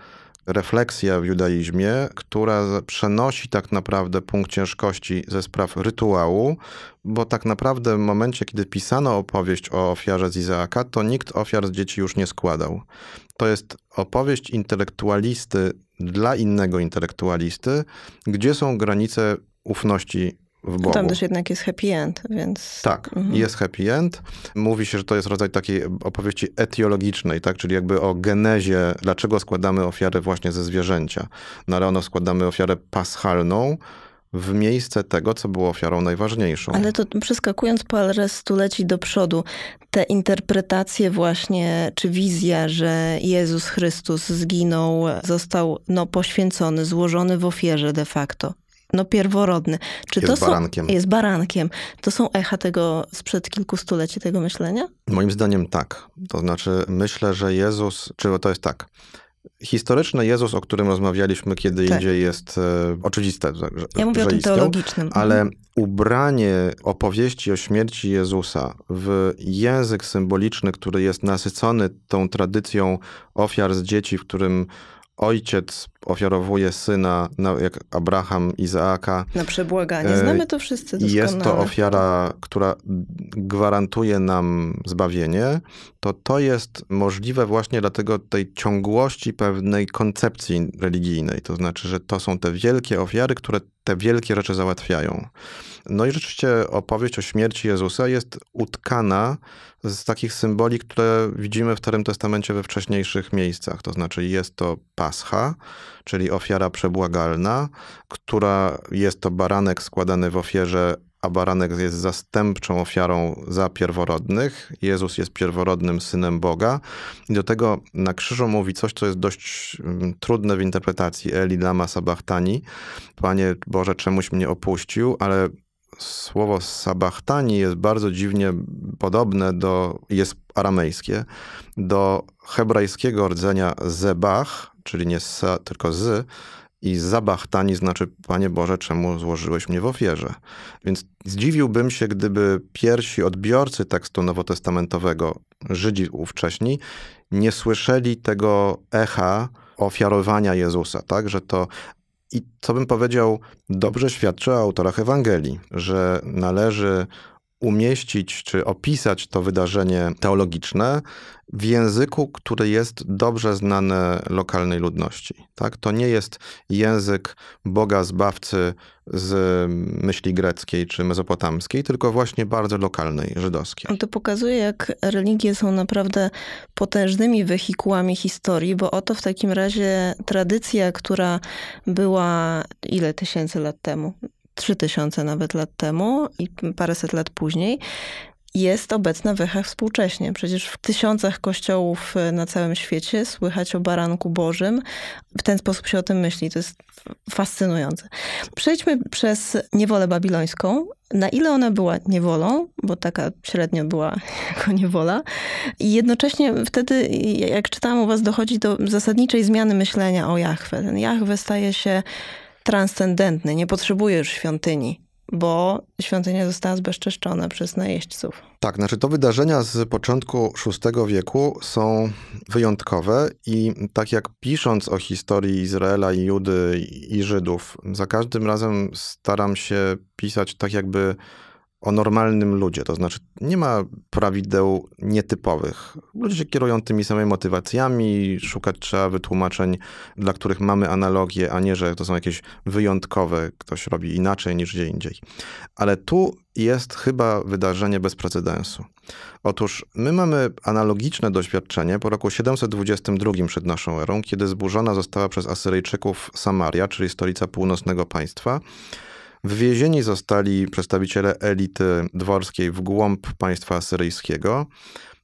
refleksja w judaizmie, która przenosi tak naprawdę punkt ciężkości ze spraw rytuału, bo tak naprawdę w momencie, kiedy pisano opowieść o ofiarze z Izaaka, to nikt ofiar z dzieci już nie składał. To jest opowieść intelektualisty dla innego intelektualisty, gdzie są granice ufności w Bogu. Tam też jednak jest happy end, więc... Tak, mhm. jest happy end. Mówi się, że to jest rodzaj takiej opowieści etiologicznej, tak? Czyli jakby o genezie, dlaczego składamy ofiarę właśnie ze zwierzęcia. Na rano składamy ofiarę paschalną, w miejsce tego, co było ofiarą najważniejszą. Ale to przeskakując parę stuleci do przodu, te interpretacje właśnie, czy wizja, że Jezus Chrystus zginął, został no, poświęcony, złożony w ofierze de facto, no pierworodny. Czy jest to barankiem. Są, jest barankiem. To są echa tego sprzed kilku stuleci, tego myślenia? Moim zdaniem tak. To znaczy myślę, że Jezus, czy to jest tak, historyczny Jezus, o którym rozmawialiśmy kiedy tak. indziej, jest e, oczywiste. Że, ja mówię że o tym teologicznym. Ale mhm. ubranie opowieści o śmierci Jezusa w język symboliczny, który jest nasycony tą tradycją ofiar z dzieci, w którym ojciec ofiarowuje syna, no, jak Abraham Izaaka. Na przebłaganie. Znamy e, to wszyscy doskonale. Jest to ofiara, która gwarantuje nam zbawienie. To to jest możliwe właśnie dlatego tej ciągłości pewnej koncepcji religijnej. To znaczy, że to są te wielkie ofiary, które te wielkie rzeczy załatwiają. No i rzeczywiście opowieść o śmierci Jezusa jest utkana z takich symboli, które widzimy w Starym Testamencie we wcześniejszych miejscach. To znaczy jest to Pascha, czyli ofiara przebłagalna, która jest to baranek składany w ofierze a baranek jest zastępczą ofiarą za pierworodnych. Jezus jest pierworodnym synem Boga. I do tego na krzyżu mówi coś, co jest dość mm, trudne w interpretacji Eli Lama Sabachtani. Panie Boże, czemuś mnie opuścił, ale słowo sabachtani jest bardzo dziwnie podobne do, jest aramejskie, do hebrajskiego rdzenia zebach, czyli nie z, tylko z, i zabachtani znaczy, Panie Boże, czemu złożyłeś mnie w ofierze? Więc zdziwiłbym się, gdyby pierwsi odbiorcy tekstu nowotestamentowego, Żydzi ówcześni, nie słyszeli tego echa ofiarowania Jezusa, tak? Że to i co bym powiedział, dobrze świadczy o autorach Ewangelii, że należy umieścić czy opisać to wydarzenie teologiczne w języku, który jest dobrze znany lokalnej ludności. Tak? To nie jest język Boga Zbawcy z myśli greckiej czy mezopotamskiej, tylko właśnie bardzo lokalnej, żydowskiej. To pokazuje, jak religie są naprawdę potężnymi wehikułami historii, bo oto w takim razie tradycja, która była ile tysięcy lat temu? 3000 nawet lat temu i paręset lat później, jest obecna w Echach współcześnie. Przecież w tysiącach kościołów e, na całym świecie słychać o baranku Bożym. W ten sposób się o tym myśli. To jest fascynujące. Przejdźmy przez niewolę babilońską. Na ile ona była niewolą, bo taka średnio była jako niewola, i jednocześnie wtedy, jak czytałam u was, dochodzi do zasadniczej zmiany myślenia o Jahwe. Ten Jahwe staje się transcendentny, nie potrzebuje już świątyni, bo świątynia została zbezczeszczona przez najeźdźców. Tak, znaczy to wydarzenia z początku VI wieku są wyjątkowe i tak jak pisząc o historii Izraela i Judy i Żydów, za każdym razem staram się pisać tak jakby o normalnym ludzie, to znaczy nie ma prawideł nietypowych. Ludzie się kierują tymi samymi motywacjami, szukać trzeba wytłumaczeń, dla których mamy analogię, a nie, że to są jakieś wyjątkowe, ktoś robi inaczej niż gdzie indziej. Ale tu jest chyba wydarzenie bez precedensu. Otóż my mamy analogiczne doświadczenie po roku 722 przed naszą erą, kiedy zburzona została przez Asyryjczyków Samaria, czyli stolica północnego państwa Wywiezieni zostali przedstawiciele elity dworskiej w głąb państwa syryjskiego.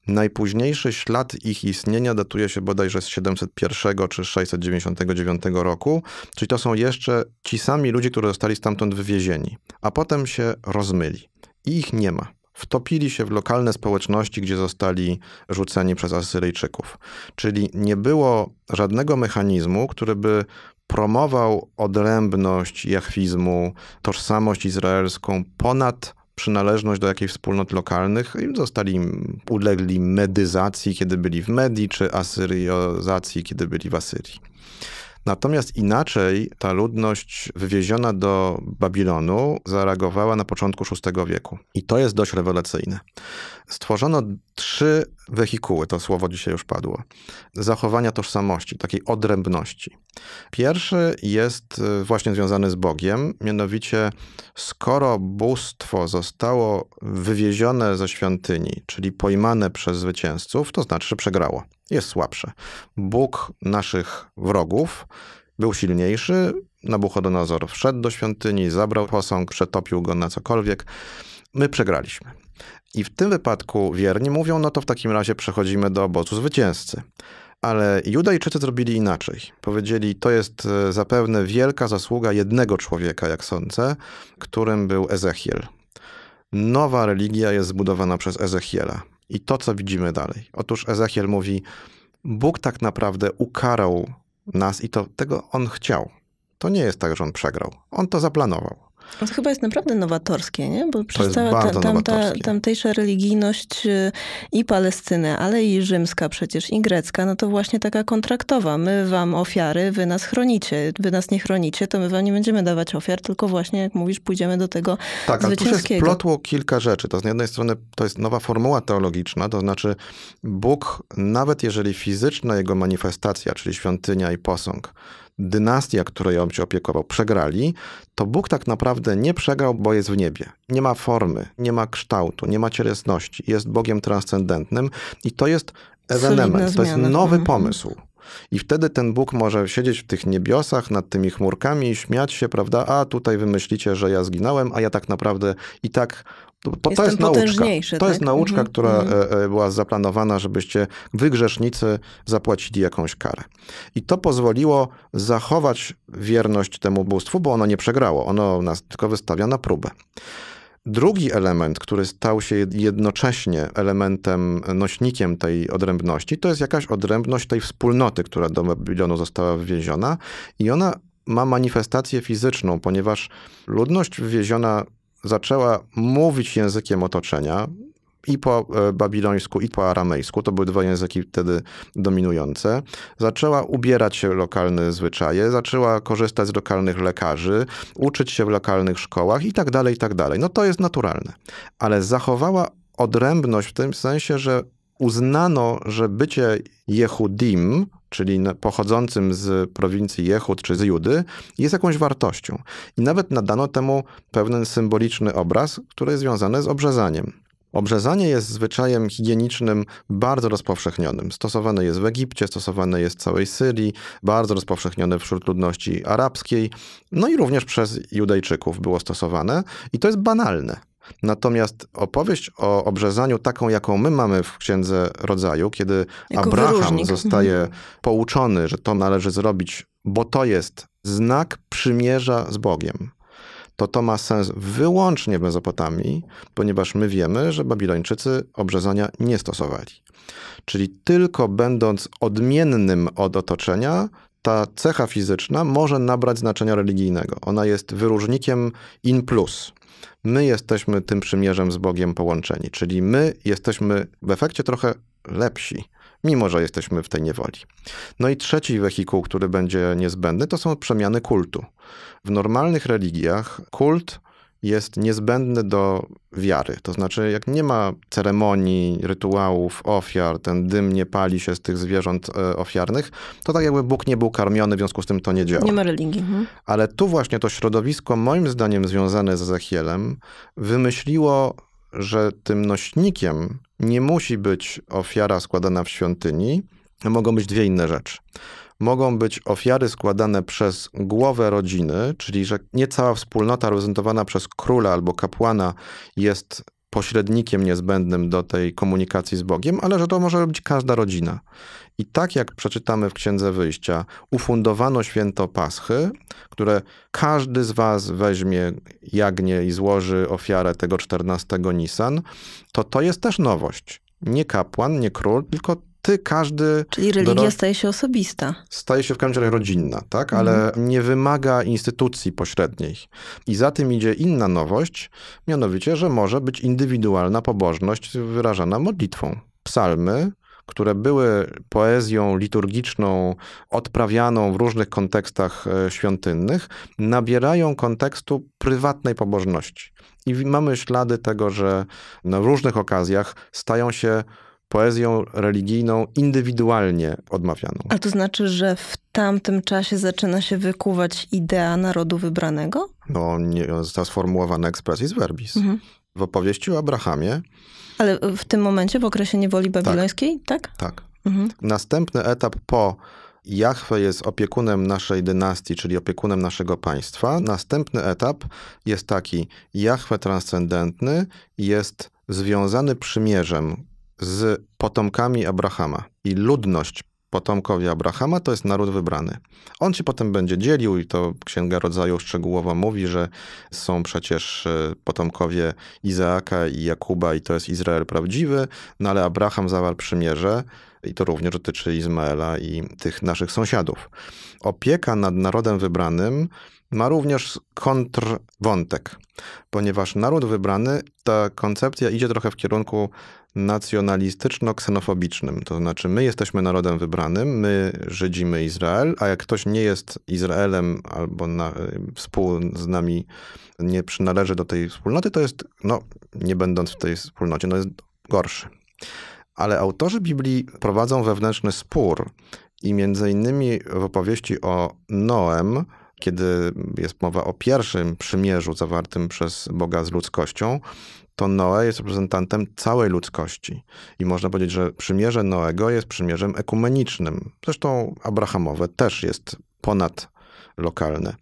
Najpóźniejszy ślad ich istnienia datuje się bodajże z 701 czy 699 roku, czyli to są jeszcze ci sami ludzie, którzy zostali stamtąd wywiezieni, a potem się rozmyli i ich nie ma. Wtopili się w lokalne społeczności, gdzie zostali rzuceni przez Asyryjczyków. Czyli nie było żadnego mechanizmu, który by promował odrębność jachwizmu, tożsamość izraelską ponad przynależność do jakiejś wspólnot lokalnych. Zostali, ulegli medyzacji, kiedy byli w Medii, czy asyriozacji, kiedy byli w Asyrii. Natomiast inaczej ta ludność wywieziona do Babilonu zareagowała na początku VI wieku. I to jest dość rewelacyjne. Stworzono trzy wehikuły, to słowo dzisiaj już padło, zachowania tożsamości, takiej odrębności. Pierwszy jest y, właśnie związany z Bogiem, mianowicie skoro bóstwo zostało wywiezione ze świątyni, czyli pojmane przez zwycięzców, to znaczy, że przegrało, jest słabsze. Bóg naszych wrogów był silniejszy, Nabuchodonozor wszedł do świątyni, zabrał posąg, przetopił go na cokolwiek. My przegraliśmy. I w tym wypadku wierni mówią, no to w takim razie przechodzimy do obozu zwycięzcy. Ale Judajczycy zrobili inaczej. Powiedzieli, to jest e, zapewne wielka zasługa jednego człowieka, jak sądzę, którym był Ezechiel. Nowa religia jest zbudowana przez Ezechiela. I to, co widzimy dalej. Otóż Ezechiel mówi, Bóg tak naprawdę ukarał nas i to tego on chciał. To nie jest tak, że on przegrał. On to zaplanował. To chyba jest naprawdę nowatorskie, nie? Bo przez cała ta, tamta, tamtejsza religijność y, i Palestyny, ale i rzymska przecież, i grecka, no to właśnie taka kontraktowa. My wam ofiary, wy nas chronicie. Wy nas nie chronicie, to my wam nie będziemy dawać ofiar, tylko właśnie, jak mówisz, pójdziemy do tego tak, Tak, ale tu się splotło kilka rzeczy. To z jednej strony to jest nowa formuła teologiczna, to znaczy Bóg, nawet jeżeli fizyczna jego manifestacja, czyli świątynia i posąg, dynastia, która ją się opiekował, przegrali, to Bóg tak naprawdę nie przegrał, bo jest w niebie. Nie ma formy, nie ma kształtu, nie ma cielesności. Jest Bogiem transcendentnym i to jest ewenement, to jest nowy mhm. pomysł. I wtedy ten Bóg może siedzieć w tych niebiosach nad tymi chmurkami i śmiać się, prawda? A tutaj wymyślicie, że ja zginąłem, a ja tak naprawdę i tak to, to, to jest nauczka. To tak? jest nauczka, mhm. która mhm. E, e, była zaplanowana, żebyście wy grzesznicy zapłacili jakąś karę. I to pozwoliło zachować wierność temu bóstwu, bo ono nie przegrało. Ono nas tylko wystawia na próbę. Drugi element, który stał się jednocześnie elementem, nośnikiem tej odrębności, to jest jakaś odrębność tej wspólnoty, która do Babilonu została wwieziona i ona ma manifestację fizyczną, ponieważ ludność wwieziona zaczęła mówić językiem otoczenia, i po e, babilońsku, i po aramejsku, to były dwa języki wtedy dominujące, zaczęła ubierać się w lokalne zwyczaje, zaczęła korzystać z lokalnych lekarzy, uczyć się w lokalnych szkołach i tak dalej, i tak dalej. No to jest naturalne. Ale zachowała odrębność w tym sensie, że uznano, że bycie Jehudim, czyli pochodzącym z prowincji Jehud czy z Judy, jest jakąś wartością. I nawet nadano temu pewien symboliczny obraz, który jest związany z obrzezaniem. Obrzezanie jest zwyczajem higienicznym bardzo rozpowszechnionym. Stosowane jest w Egipcie, stosowane jest w całej Syrii, bardzo rozpowszechnione wśród ludności arabskiej, no i również przez Judejczyków było stosowane. I to jest banalne. Natomiast opowieść o obrzezaniu, taką jaką my mamy w Księdze Rodzaju, kiedy jako Abraham wyróżnik. zostaje mhm. pouczony, że to należy zrobić, bo to jest znak przymierza z Bogiem to to ma sens wyłącznie w Mezopotamii, ponieważ my wiemy, że Babilończycy obrzezania nie stosowali. Czyli tylko będąc odmiennym od otoczenia, ta cecha fizyczna może nabrać znaczenia religijnego. Ona jest wyróżnikiem in plus my jesteśmy tym przymierzem z Bogiem połączeni, czyli my jesteśmy w efekcie trochę lepsi, mimo że jesteśmy w tej niewoli. No i trzeci wehikuł, który będzie niezbędny, to są przemiany kultu. W normalnych religiach kult jest niezbędny do wiary. To znaczy, jak nie ma ceremonii, rytuałów, ofiar, ten dym nie pali się z tych zwierząt e, ofiarnych, to tak jakby Bóg nie był karmiony, w związku z tym to nie działa. Nie ma religii. Mhm. Ale tu właśnie to środowisko, moim zdaniem związane z Ezechielem, wymyśliło, że tym nośnikiem nie musi być ofiara składana w świątyni, mogą być dwie inne rzeczy mogą być ofiary składane przez głowę rodziny, czyli że nie cała wspólnota reprezentowana przez króla albo kapłana jest pośrednikiem niezbędnym do tej komunikacji z Bogiem, ale że to może być każda rodzina. I tak jak przeczytamy w Księdze Wyjścia, ufundowano święto Paschy, które każdy z was weźmie jagnię i złoży ofiarę tego 14 Nisan, to to jest też nowość. Nie kapłan, nie król, tylko ty, każdy... Czyli religia staje się osobista. Staje się w każdym razie rodzinna, tak? Mhm. Ale nie wymaga instytucji pośredniej. I za tym idzie inna nowość, mianowicie, że może być indywidualna pobożność wyrażana modlitwą. Psalmy, które były poezją liturgiczną, odprawianą w różnych kontekstach e, świątynnych, nabierają kontekstu prywatnej pobożności. I mamy ślady tego, że na różnych okazjach stają się poezją religijną indywidualnie odmawianą. A to znaczy, że w tamtym czasie zaczyna się wykuwać idea narodu wybranego? No, nie, została sformułowana expressis verbis. Mhm. W opowieści o Abrahamie. Ale w tym momencie, w okresie niewoli tak. babilońskiej, tak? Tak. tak. Mhm. Następny etap po Jachwe jest opiekunem naszej dynastii, czyli opiekunem naszego państwa. Następny etap jest taki: Jachwe transcendentny jest związany przymierzem, z potomkami Abrahama. I ludność potomkowie Abrahama to jest naród wybrany. On się potem będzie dzielił i to Księga Rodzaju szczegółowo mówi, że są przecież e, potomkowie Izaaka i Jakuba i to jest Izrael prawdziwy, no ale Abraham zawarł przymierze i to również dotyczy Izmaela i tych naszych sąsiadów. Opieka nad narodem wybranym ma również kontrwątek, ponieważ naród wybrany, ta koncepcja idzie trochę w kierunku nacjonalistyczno-ksenofobicznym. To znaczy, my jesteśmy narodem wybranym, my Żydzimy Izrael, a jak ktoś nie jest Izraelem albo na, y, współ z nami nie przynależy do tej wspólnoty, to jest, no, nie będąc w tej wspólnocie, no jest gorszy. Ale autorzy Biblii prowadzą wewnętrzny spór i między innymi w opowieści o Noem, kiedy jest mowa o pierwszym przymierzu zawartym przez Boga z ludzkością, to Noe jest reprezentantem całej ludzkości. I można powiedzieć, że przymierze Noego jest przymierzem ekumenicznym. Zresztą abrahamowe też jest ponad lokalne.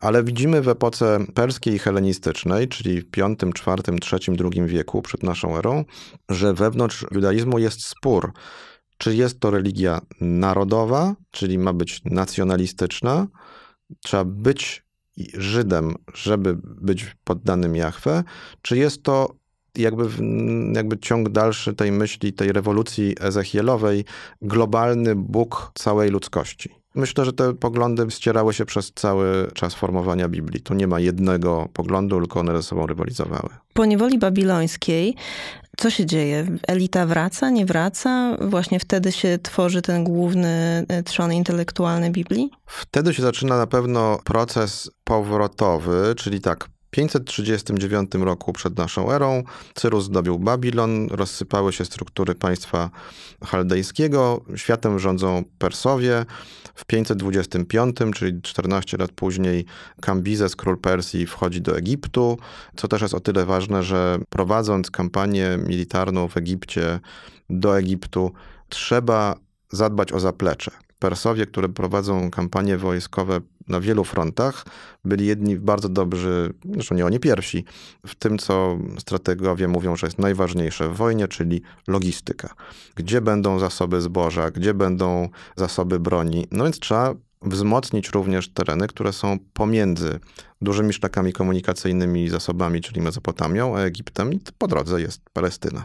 Ale widzimy w epoce perskiej i helenistycznej, czyli w V, IV, III, II wieku przed naszą erą, że wewnątrz judaizmu jest spór, czy jest to religia narodowa, czyli ma być nacjonalistyczna, trzeba być Żydem, żeby być poddanym Jahwe, czy jest to jakby, jakby ciąg dalszy tej myśli, tej rewolucji Ezechielowej, globalny Bóg całej ludzkości. Myślę, że te poglądy ścierały się przez cały czas formowania Biblii. Tu nie ma jednego poglądu, tylko one ze sobą rywalizowały. Po niewoli babilońskiej, co się dzieje? Elita wraca, nie wraca? Właśnie wtedy się tworzy ten główny e, trzon intelektualny Biblii? Wtedy się zaczyna na pewno proces powrotowy, czyli tak, 539 roku przed naszą erą Cyrus zdobył Babilon, rozsypały się struktury państwa chaldejskiego, światem rządzą Persowie. W 525, czyli 14 lat później, Kambizes, król Persji, wchodzi do Egiptu, co też jest o tyle ważne, że prowadząc kampanię militarną w Egipcie do Egiptu, trzeba zadbać o zaplecze. Persowie, które prowadzą kampanie wojskowe na wielu frontach byli jedni bardzo dobrzy, zresztą nie oni pierwsi, w tym, co strategowie mówią, że jest najważniejsze w wojnie, czyli logistyka. Gdzie będą zasoby zboża, gdzie będą zasoby broni. No więc trzeba wzmocnić również tereny, które są pomiędzy dużymi szlakami komunikacyjnymi i zasobami, czyli Mezopotamią, a Egiptem i po drodze jest Palestyna.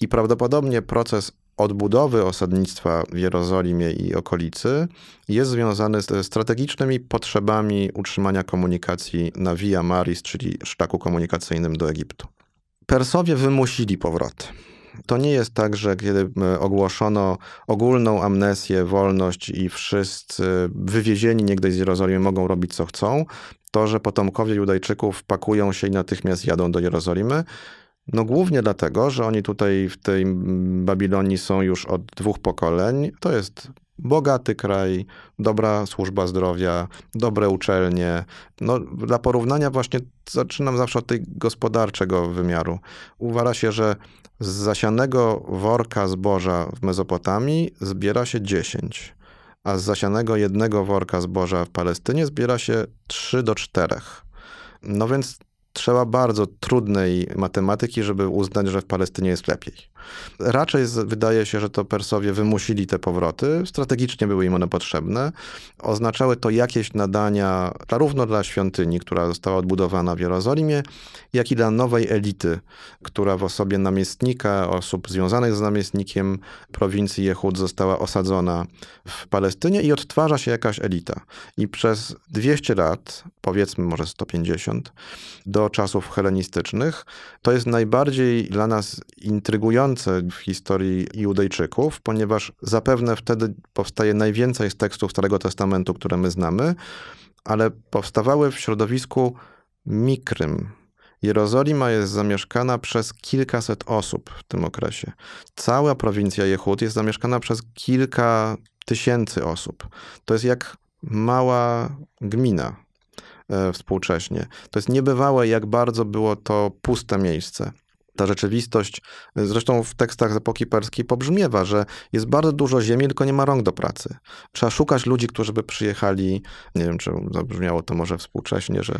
I prawdopodobnie proces odbudowy osadnictwa w Jerozolimie i okolicy jest związany z strategicznymi potrzebami utrzymania komunikacji na Via Maris, czyli szlaku komunikacyjnym do Egiptu. Persowie wymusili powrót. To nie jest tak, że kiedy e, ogłoszono ogólną amnesję, wolność i wszyscy wywiezieni niegdyś z Jerozolimy mogą robić co chcą, to, że potomkowie Judajczyków pakują się i natychmiast jadą do Jerozolimy, no głównie dlatego, że oni tutaj w tej Babilonii są już od dwóch pokoleń. To jest bogaty kraj, dobra służba zdrowia, dobre uczelnie. No, dla porównania właśnie zaczynam zawsze od tej gospodarczego wymiaru. Uważa się, że z zasianego worka zboża w Mezopotamii zbiera się 10, a z zasianego jednego worka zboża w Palestynie zbiera się 3 do 4. No więc Trzeba bardzo trudnej matematyki, żeby uznać, że w Palestynie jest lepiej. Raczej wydaje się, że to Persowie wymusili te powroty, strategicznie były im one potrzebne. Oznaczały to jakieś nadania zarówno dla świątyni, która została odbudowana w Jerozolimie, jak i dla nowej elity, która w osobie namiestnika, osób związanych z namiestnikiem prowincji Jehud została osadzona w Palestynie i odtwarza się jakaś elita. I przez 200 lat, powiedzmy może 150, do czasów helenistycznych, to jest najbardziej dla nas intrygujące znaczące w historii Judejczyków, ponieważ zapewne wtedy powstaje najwięcej z tekstów Starego Testamentu, które my znamy, ale powstawały w środowisku mikrym. Jerozolima jest zamieszkana przez kilkaset osób w tym okresie. Cała prowincja Jehud jest zamieszkana przez kilka tysięcy osób. To jest jak mała gmina e, współcześnie. To jest niebywałe, jak bardzo było to puste miejsce ta rzeczywistość, y, zresztą w tekstach z epoki perskiej pobrzmiewa, że jest bardzo dużo ziemi, tylko nie ma rąk do pracy. Trzeba szukać ludzi, którzy by przyjechali, nie wiem, czy zabrzmiało to może współcześnie, że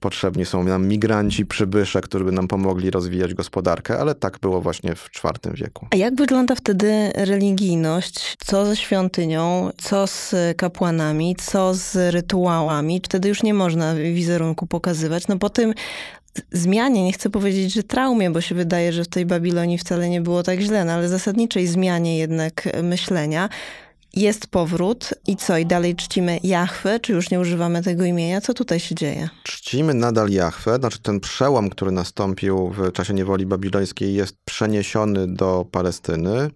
potrzebni są nam migranci, przybysze, którzy by nam pomogli rozwijać gospodarkę, ale tak było właśnie w IV wieku. A jak wygląda wtedy religijność? Co ze świątynią? Co z kapłanami? Co z rytuałami? Wtedy już nie można wizerunku pokazywać, no po tym, zmianie, nie chcę powiedzieć, że traumie, bo się wydaje, że w tej Babilonii wcale nie było tak źle, no ale zasadniczej zmianie jednak e, myślenia. Jest powrót i co? I dalej czcimy Jachwę, czy już nie używamy tego imienia? Co tutaj się dzieje? Czcimy nadal Jachwę, znaczy ten przełom, który nastąpił w czasie niewoli babilońskiej jest przeniesiony do Palestyny.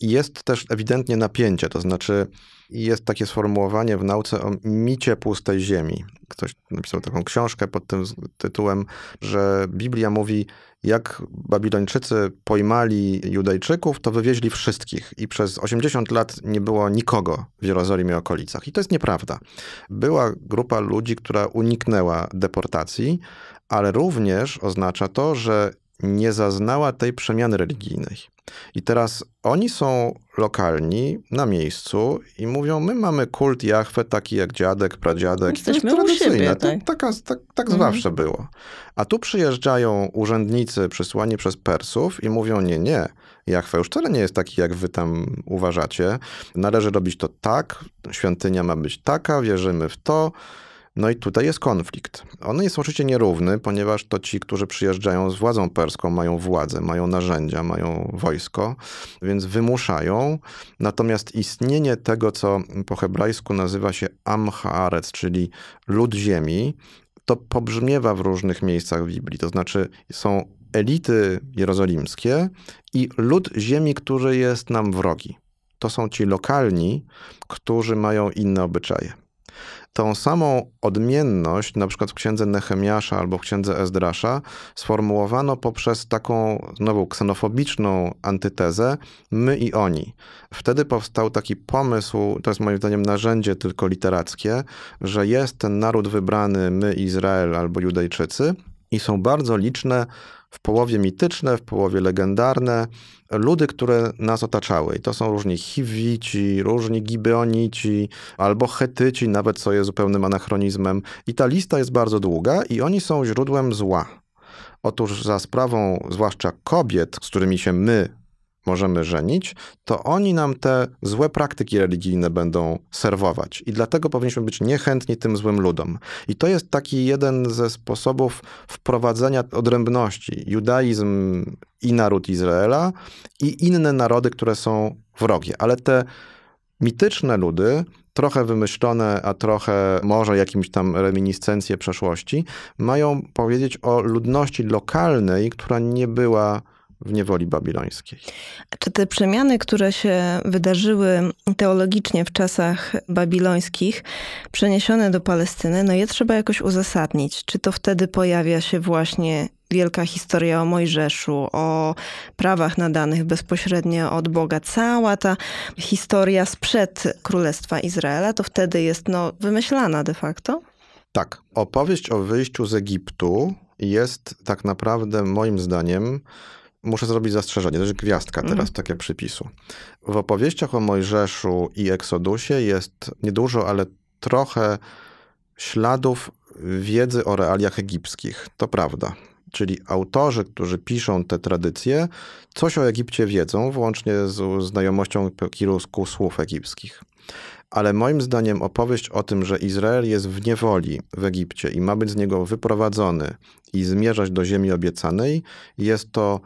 Jest też ewidentnie napięcie, to znaczy i jest takie sformułowanie w nauce o micie pustej ziemi. Ktoś napisał taką książkę pod tym tytułem, że Biblia mówi, jak Babilończycy pojmali Judejczyków, to wywieźli wszystkich i przez 80 lat nie było nikogo w Jerozolimie i okolicach. I to jest nieprawda. Była grupa ludzi, która uniknęła deportacji, ale również oznacza to, że nie zaznała tej przemiany religijnej. I teraz oni są lokalni, na miejscu i mówią, my mamy kult Jachwę taki jak dziadek, pradziadek. Jesteśmy to jest tradycyjne. tak tak, tak, mhm. zawsze było. A tu przyjeżdżają urzędnicy przysłani przez Persów i mówią, nie, nie, Jachwę już wcale nie jest taki, jak wy tam uważacie. Należy robić to tak, świątynia ma być taka, wierzymy w to. No i tutaj jest konflikt. On jest oczywiście nierówny, ponieważ to ci, którzy przyjeżdżają z władzą perską, mają władzę, mają narzędzia, mają wojsko, więc wymuszają. Natomiast istnienie tego, co po hebrajsku nazywa się Amhaarec, czyli lud ziemi, to pobrzmiewa w różnych miejscach w Biblii. To znaczy są elity jerozolimskie i lud ziemi, który jest nam wrogi. To są ci lokalni, którzy mają inne obyczaje. Tą samą odmienność, na przykład w księdze Nehemiasza albo w księdze Ezdrasza, sformułowano poprzez taką znowu ksenofobiczną antytezę my i oni. Wtedy powstał taki pomysł, to jest moim zdaniem narzędzie tylko literackie, że jest ten naród wybrany, my Izrael albo Judejczycy, i są bardzo liczne, w połowie mityczne, w połowie legendarne, ludy, które nas otaczały. I to są różni Chiwici, różni Gibeonici, albo Chetyci, nawet co jest zupełnym anachronizmem. I ta lista jest bardzo długa i oni są źródłem zła. Otóż za sprawą zwłaszcza kobiet, z którymi się my możemy żenić, to oni nam te złe praktyki religijne będą serwować. I dlatego powinniśmy być niechętni tym złym ludom. I to jest taki jeden ze sposobów wprowadzenia odrębności. Judaizm i naród Izraela, i inne narody, które są wrogie. Ale te mityczne ludy, trochę wymyślone, a trochę może jakimś tam reminiscencje przeszłości, mają powiedzieć o ludności lokalnej, która nie była w niewoli babilońskiej. Czy te przemiany, które się wydarzyły teologicznie w czasach babilońskich, przeniesione do Palestyny, no je trzeba jakoś uzasadnić. Czy to wtedy pojawia się właśnie wielka historia o Mojżeszu, o prawach nadanych bezpośrednio od Boga, cała ta historia sprzed Królestwa Izraela, to wtedy jest no, wymyślana de facto? Tak. Opowieść o wyjściu z Egiptu jest tak naprawdę moim zdaniem muszę zrobić zastrzeżenie, to jest gwiazdka teraz, mhm. takie przypisu. W opowieściach o Mojżeszu i Eksodusie jest niedużo, ale trochę śladów wiedzy o realiach egipskich. To prawda. Czyli autorzy, którzy piszą te tradycje, coś o Egipcie wiedzą, włącznie z znajomością kilku słów egipskich. Ale moim zdaniem opowieść o tym, że Izrael jest w niewoli w Egipcie i ma być z niego wyprowadzony i zmierzać do ziemi obiecanej, jest to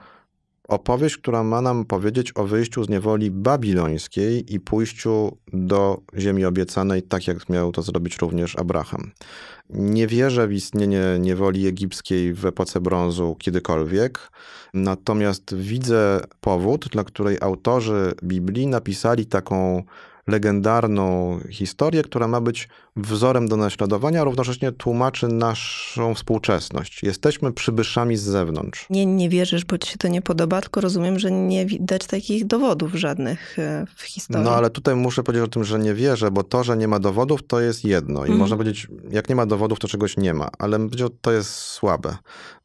opowieść, która ma nam powiedzieć o wyjściu z niewoli babilońskiej i pójściu do ziemi obiecanej, tak jak miał to zrobić również Abraham. Nie wierzę w istnienie niewoli egipskiej w epoce brązu kiedykolwiek, natomiast widzę powód, dla której autorzy Biblii napisali taką legendarną historię, która ma być wzorem do naśladowania, a równocześnie tłumaczy naszą współczesność. Jesteśmy przybyszami z zewnątrz. Nie, nie wierzysz, bo ci się to nie podoba, tylko rozumiem, że nie widać takich dowodów żadnych e, w historii. No ale tutaj muszę powiedzieć o tym, że nie wierzę, bo to, że nie ma dowodów, to jest jedno. I mhm. można powiedzieć, jak nie ma dowodów, to czegoś nie ma, ale powiedział, to jest słabe.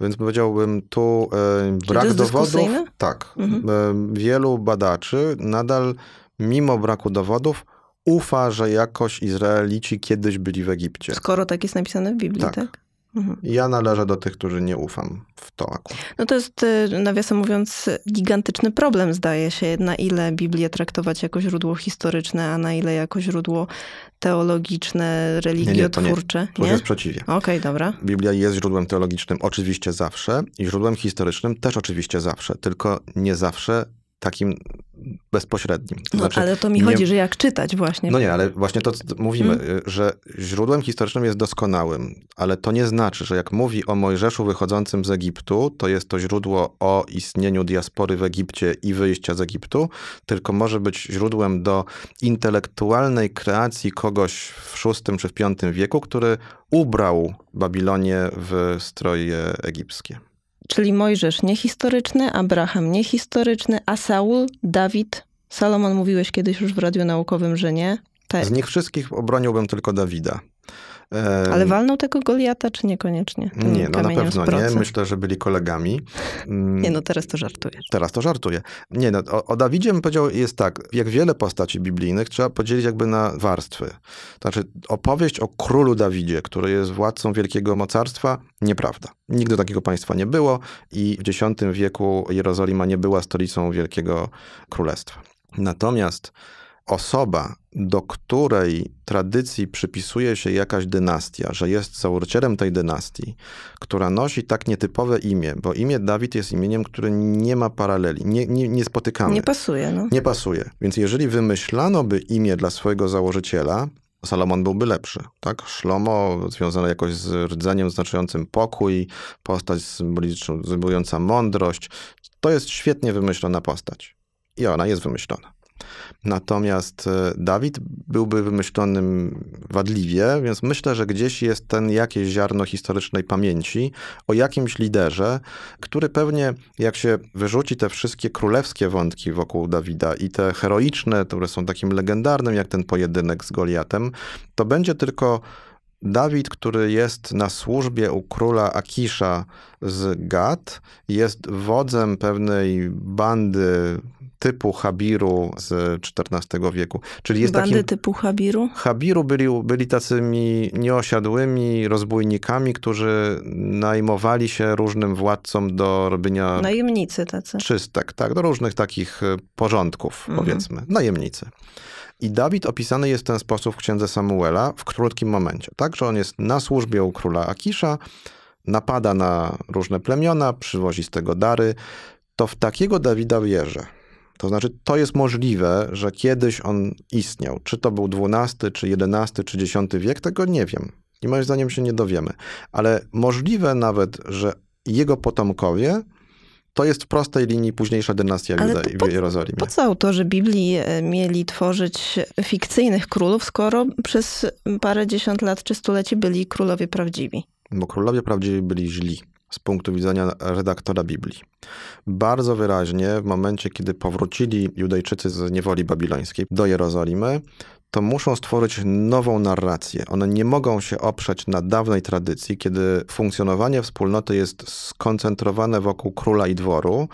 Więc powiedziałbym tu e, brak dowodów. Tak. Mhm. E, wielu badaczy nadal mimo braku dowodów, ufa, że jakoś Izraelici kiedyś byli w Egipcie. Skoro tak jest napisane w Biblii, tak? tak? Mhm. Ja należę do tych, którzy nie ufam w to akurat. No to jest, y, nawiasem mówiąc, gigantyczny problem, zdaje się, na ile Biblię traktować jako źródło historyczne, a na ile jako źródło teologiczne, religiotwórcze. Nie, nie, to nie. jest przeciwie. Okej, okay, dobra. Biblia jest źródłem teologicznym oczywiście zawsze i źródłem historycznym też oczywiście zawsze, tylko nie zawsze takim bezpośrednim. To no, znaczy, ale to mi nie... chodzi, że jak czytać właśnie. No nie, ale właśnie to mówimy, hmm. Y, że źródłem historycznym jest doskonałym, ale to nie znaczy, że jak mówi o Mojżeszu wychodzącym z Egiptu, to jest to źródło o istnieniu diaspory w Egipcie i wyjścia z Egiptu, tylko może być źródłem do intelektualnej kreacji kogoś w VI czy w V wieku, który ubrał Babilonię w stroje egipskie czyli Mojżesz niehistoryczny, Abraham niehistoryczny, a Saul, Dawid. Salomon mówiłeś kiedyś już w Radiu Naukowym, że nie. Te... Tak. Z nich wszystkich obroniłbym tylko Dawida. Ale walnął tego Goliata, czy niekoniecznie? Tym nie, no na pewno nie. Myślę, że byli kolegami. Mm. Nie, no teraz to żartuję. Teraz to żartuję. Nie, no, o, o Dawidzie bym powiedział, jest tak, jak wiele postaci biblijnych, trzeba podzielić jakby na warstwy. Znaczy, opowieść o królu Dawidzie, który jest władcą wielkiego mocarstwa, nieprawda. Nigdy takiego państwa nie było i w X wieku Jerozolima nie była stolicą wielkiego królestwa. Natomiast osoba, do której tradycji przypisuje się jakaś dynastia, że jest założycielem tej dynastii, która nosi tak nietypowe imię, bo imię Dawid jest imieniem, które nie ma paraleli, nie, nie, nie spotykamy. Nie pasuje. No. Nie pasuje. Więc jeżeli wymyślano by imię dla swojego założyciela, Salomon byłby lepszy, tak? Szlomo, związane jakoś z rdzeniem znaczącym pokój, postać symbolizująca mądrość. To jest świetnie wymyślona postać. I ona jest wymyślona. Natomiast e, Dawid byłby wymyślonym wadliwie, więc myślę, że gdzieś jest ten jakieś ziarno historycznej pamięci o jakimś liderze, który pewnie, jak się wyrzuci te wszystkie królewskie wątki wokół Dawida i te heroiczne, które są takim legendarnym, jak ten pojedynek z Goliatem, to będzie tylko Dawid, który jest na służbie u króla Akisza z Gad, jest wodzem pewnej bandy typu Habiru z XIV wieku. Czyli jest Bandy takim... typu Habiru? Habiru byli, byli tacymi nieosiadłymi rozbójnikami, którzy najmowali się różnym władcom do robienia... Najemnicy tacy. Czystek, tak, do różnych takich y, porządków, mhm. powiedzmy. Najemnicy. I Dawid opisany jest w ten sposób w księdze Samuela w krótkim momencie. tak, że on jest na służbie u króla Akisza, napada na różne plemiona, przywozi z tego dary. To w takiego Dawida wierzę. To znaczy, to jest możliwe, że kiedyś on istniał. Czy to był XII, czy XI, czy X wiek, tego nie wiem. I moim zdaniem się nie dowiemy. Ale możliwe nawet, że jego potomkowie to jest w prostej linii późniejsza dynastia Ale po, w Jerozolimie. Po co autorzy Biblii e, mieli tworzyć fikcyjnych królów, skoro przez parę dziesiąt lat czy stuleci byli królowie prawdziwi? Bo królowie prawdziwi byli źli z punktu widzenia redaktora Biblii. Bardzo wyraźnie w momencie, kiedy powrócili Judejczycy z niewoli babilońskiej do Jerozolimy, to muszą stworzyć nową narrację. One nie mogą się oprzeć na dawnej tradycji, kiedy funkcjonowanie wspólnoty jest skoncentrowane wokół króla i dworu,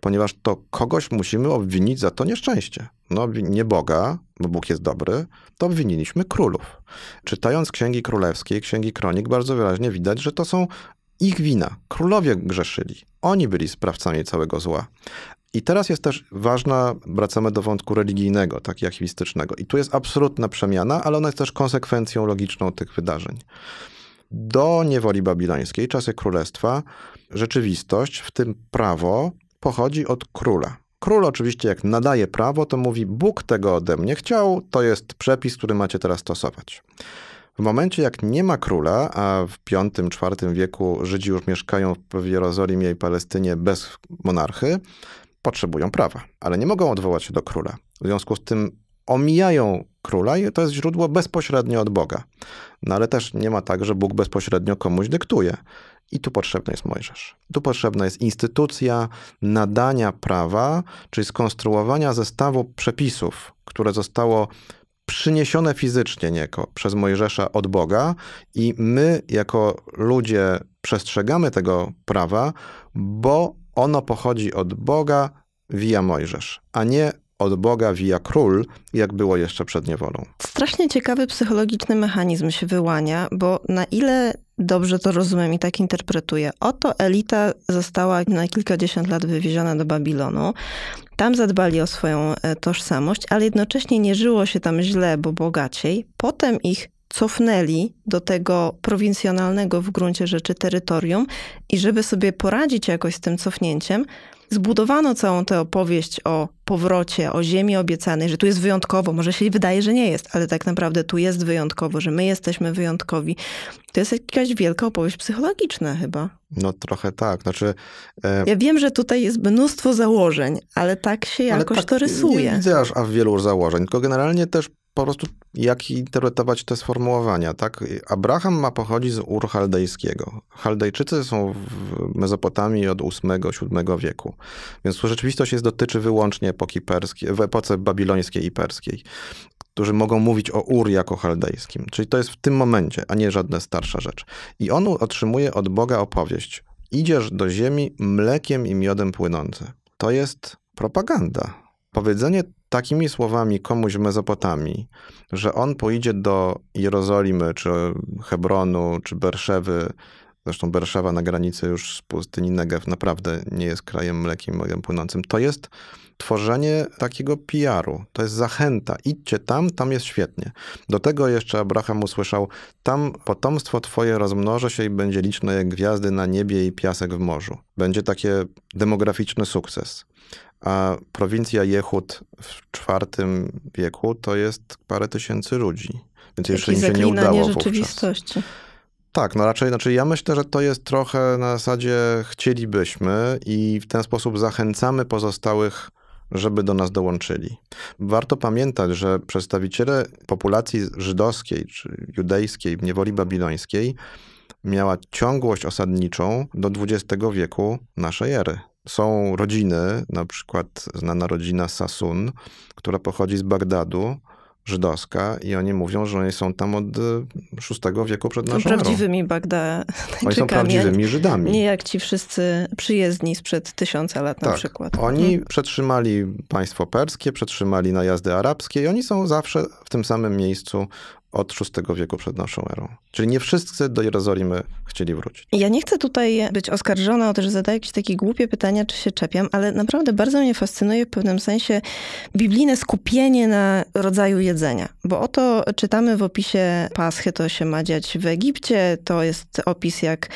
ponieważ to kogoś musimy obwinić za to nieszczęście. No, nie Boga, bo Bóg jest dobry, to obwiniliśmy królów. Czytając księgi królewskie, księgi kronik, bardzo wyraźnie widać, że to są ich wina. Królowie grzeszyli. Oni byli sprawcami całego zła. I teraz jest też ważna, wracamy do wątku religijnego, tak i archiwistycznego. I tu jest absolutna przemiana, ale ona jest też konsekwencją logiczną tych wydarzeń. Do niewoli babilońskiej, czasy królestwa, rzeczywistość, w tym prawo, pochodzi od króla. Król oczywiście, jak nadaje prawo, to mówi: Bóg tego ode mnie chciał, to jest przepis, który macie teraz stosować. W momencie, jak nie ma króla, a w V-IV wieku Żydzi już mieszkają w Jerozolimie i Palestynie bez monarchy, potrzebują prawa, ale nie mogą odwołać się do króla. W związku z tym omijają króla i to jest źródło bezpośrednio od Boga. No ale też nie ma tak, że Bóg bezpośrednio komuś dyktuje. I tu potrzebny jest Mojżesz. Tu potrzebna jest instytucja nadania prawa, czyli skonstruowania zestawu przepisów, które zostało przyniesione fizycznie nieko przez Mojżesza od Boga i my jako ludzie przestrzegamy tego prawa, bo ono pochodzi od Boga via Mojżesz, a nie od Boga via król, jak było jeszcze przed niewolą. Strasznie ciekawy psychologiczny mechanizm się wyłania, bo na ile dobrze to rozumiem i tak interpretuję, oto elita została na kilkadziesiąt lat wywieziona do Babilonu. Tam zadbali o swoją e, tożsamość, ale jednocześnie nie żyło się tam źle, bo bogaciej. Potem ich cofnęli do tego prowincjonalnego w gruncie rzeczy terytorium i żeby sobie poradzić jakoś z tym cofnięciem, zbudowano całą tę opowieść o powrocie, o ziemi obiecanej, że tu jest wyjątkowo, może się wydaje, że nie jest, ale tak naprawdę tu jest wyjątkowo, że my jesteśmy wyjątkowi. To jest jakaś wielka opowieść psychologiczna chyba. No trochę tak, znaczy... E... Ja wiem, że tutaj jest mnóstwo założeń, ale tak się ale jakoś tak, to rysuje. Nie widzę aż wielu założeń, tylko generalnie też po prostu jak interpretować te sformułowania, tak? Abraham ma pochodzić z Ur Chaldejskiego. Chaldejczycy są w Mezopotamii od VIII-VII wieku, więc to rzeczywistość jest, dotyczy wyłącznie epoki perskiej, w epoce babilońskiej i perskiej, którzy mogą mówić o Ur jako chaldejskim. Czyli to jest w tym momencie, a nie żadna starsza rzecz. I on otrzymuje od Boga opowieść. Idziesz do ziemi mlekiem i miodem płynące. To jest propaganda Powiedzenie takimi słowami komuś w Mezopotamii, że on pójdzie do Jerozolimy, czy Hebronu, czy Berszewy, zresztą Berszewa na granicy już z pustyni Negev naprawdę nie jest krajem mlekiem morem płynącym, to jest tworzenie takiego PR-u. To jest zachęta. Idźcie tam, tam jest świetnie. Do tego jeszcze Abraham usłyszał, tam potomstwo twoje rozmnoży się i będzie liczne jak gwiazdy na niebie i piasek w morzu. Będzie taki demograficzny sukces a prowincja Jechud w IV wieku to jest parę tysięcy ludzi. Więc jeszcze im się nie udało rzeczywistości. Wówczas. Tak, no raczej, znaczy ja myślę, że to jest trochę na zasadzie chcielibyśmy i w ten sposób zachęcamy pozostałych, żeby do nas dołączyli. Warto pamiętać, że przedstawiciele populacji żydowskiej czy judejskiej w niewoli babilońskiej miała ciągłość osadniczą do XX wieku naszej ery są rodziny, na przykład znana rodzina Sasun, która pochodzi z Bagdadu, żydowska i oni mówią, że oni są tam od VI y, wieku przed naszą prawdziwymi Bagdajczykami. Oni są prawdziwymi Żydami. Nie jak ci wszyscy przyjezdni sprzed tysiąca lat tak. na przykład. Oni mhm. przetrzymali państwo perskie, przetrzymali najazdy arabskie i oni są zawsze w tym samym miejscu od VI wieku przed naszą erą. Czyli nie wszyscy do Jerozolimy chcieli wrócić. Ja nie chcę tutaj być oskarżona o to, że zadaję jakieś takie głupie pytania, czy się czepiam, ale naprawdę bardzo mnie fascynuje w pewnym sensie biblijne skupienie na rodzaju jedzenia. Bo oto czytamy w opisie Paschy, to się ma dziać w Egipcie. To jest opis, jak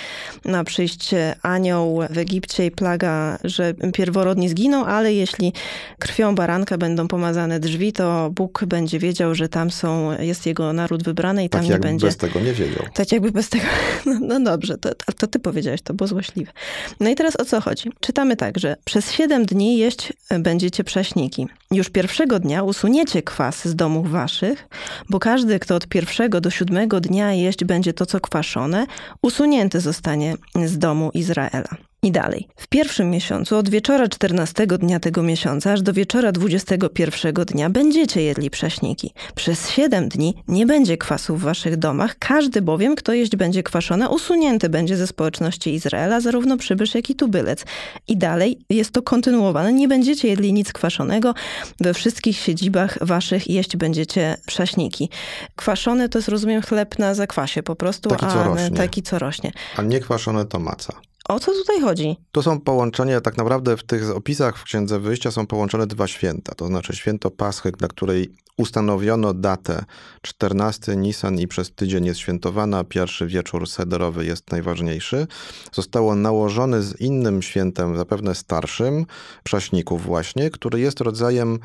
na przyjście anioł w Egipcie i plaga, że pierworodni zginą, ale jeśli krwią baranka będą pomazane drzwi, to Bóg będzie wiedział, że tam są, jest jego naród wybrany i tak tam nie będzie. Bez tego nie wiedział ją. Tak jakby bez tego, no, no dobrze, to, to ty powiedziałeś, to było złośliwe. No i teraz o co chodzi? Czytamy tak, że przez 7 dni jeść e, będziecie prześniki. Już pierwszego dnia usuniecie kwas z domów waszych, bo każdy, kto od pierwszego do siódmego dnia jeść będzie to, co kwaszone, usunięty zostanie z domu Izraela i dalej. W pierwszym miesiącu od wieczora 14 dnia tego miesiąca aż do wieczora 21 dnia będziecie jedli prześniki. Przez 7 dni nie będzie kwasu w waszych domach, każdy bowiem, kto jeść będzie kwaszona, usunięty będzie ze społeczności Izraela, zarówno przybysz, jak i tubylec. I dalej jest to kontynuowane, nie będziecie jedli nic kwaszonego, we wszystkich siedzibach waszych jeść będziecie prześniki. Kwaszone to jest, rozumiem, chleb na zakwasie po prostu, taki, a co rośnie. taki co rośnie. A nie kwaszone to maca. O co tutaj chodzi? To są połączenia, tak naprawdę w tych opisach w Księdze Wyjścia są połączone dwa święta, to znaczy święto Paschy, dla której ustanowiono datę 14 Nisan i przez tydzień jest świętowana, pierwszy wieczór sederowy jest najważniejszy. Zostało nałożone z innym świętem, zapewne starszym, Prześników właśnie, który jest rodzajem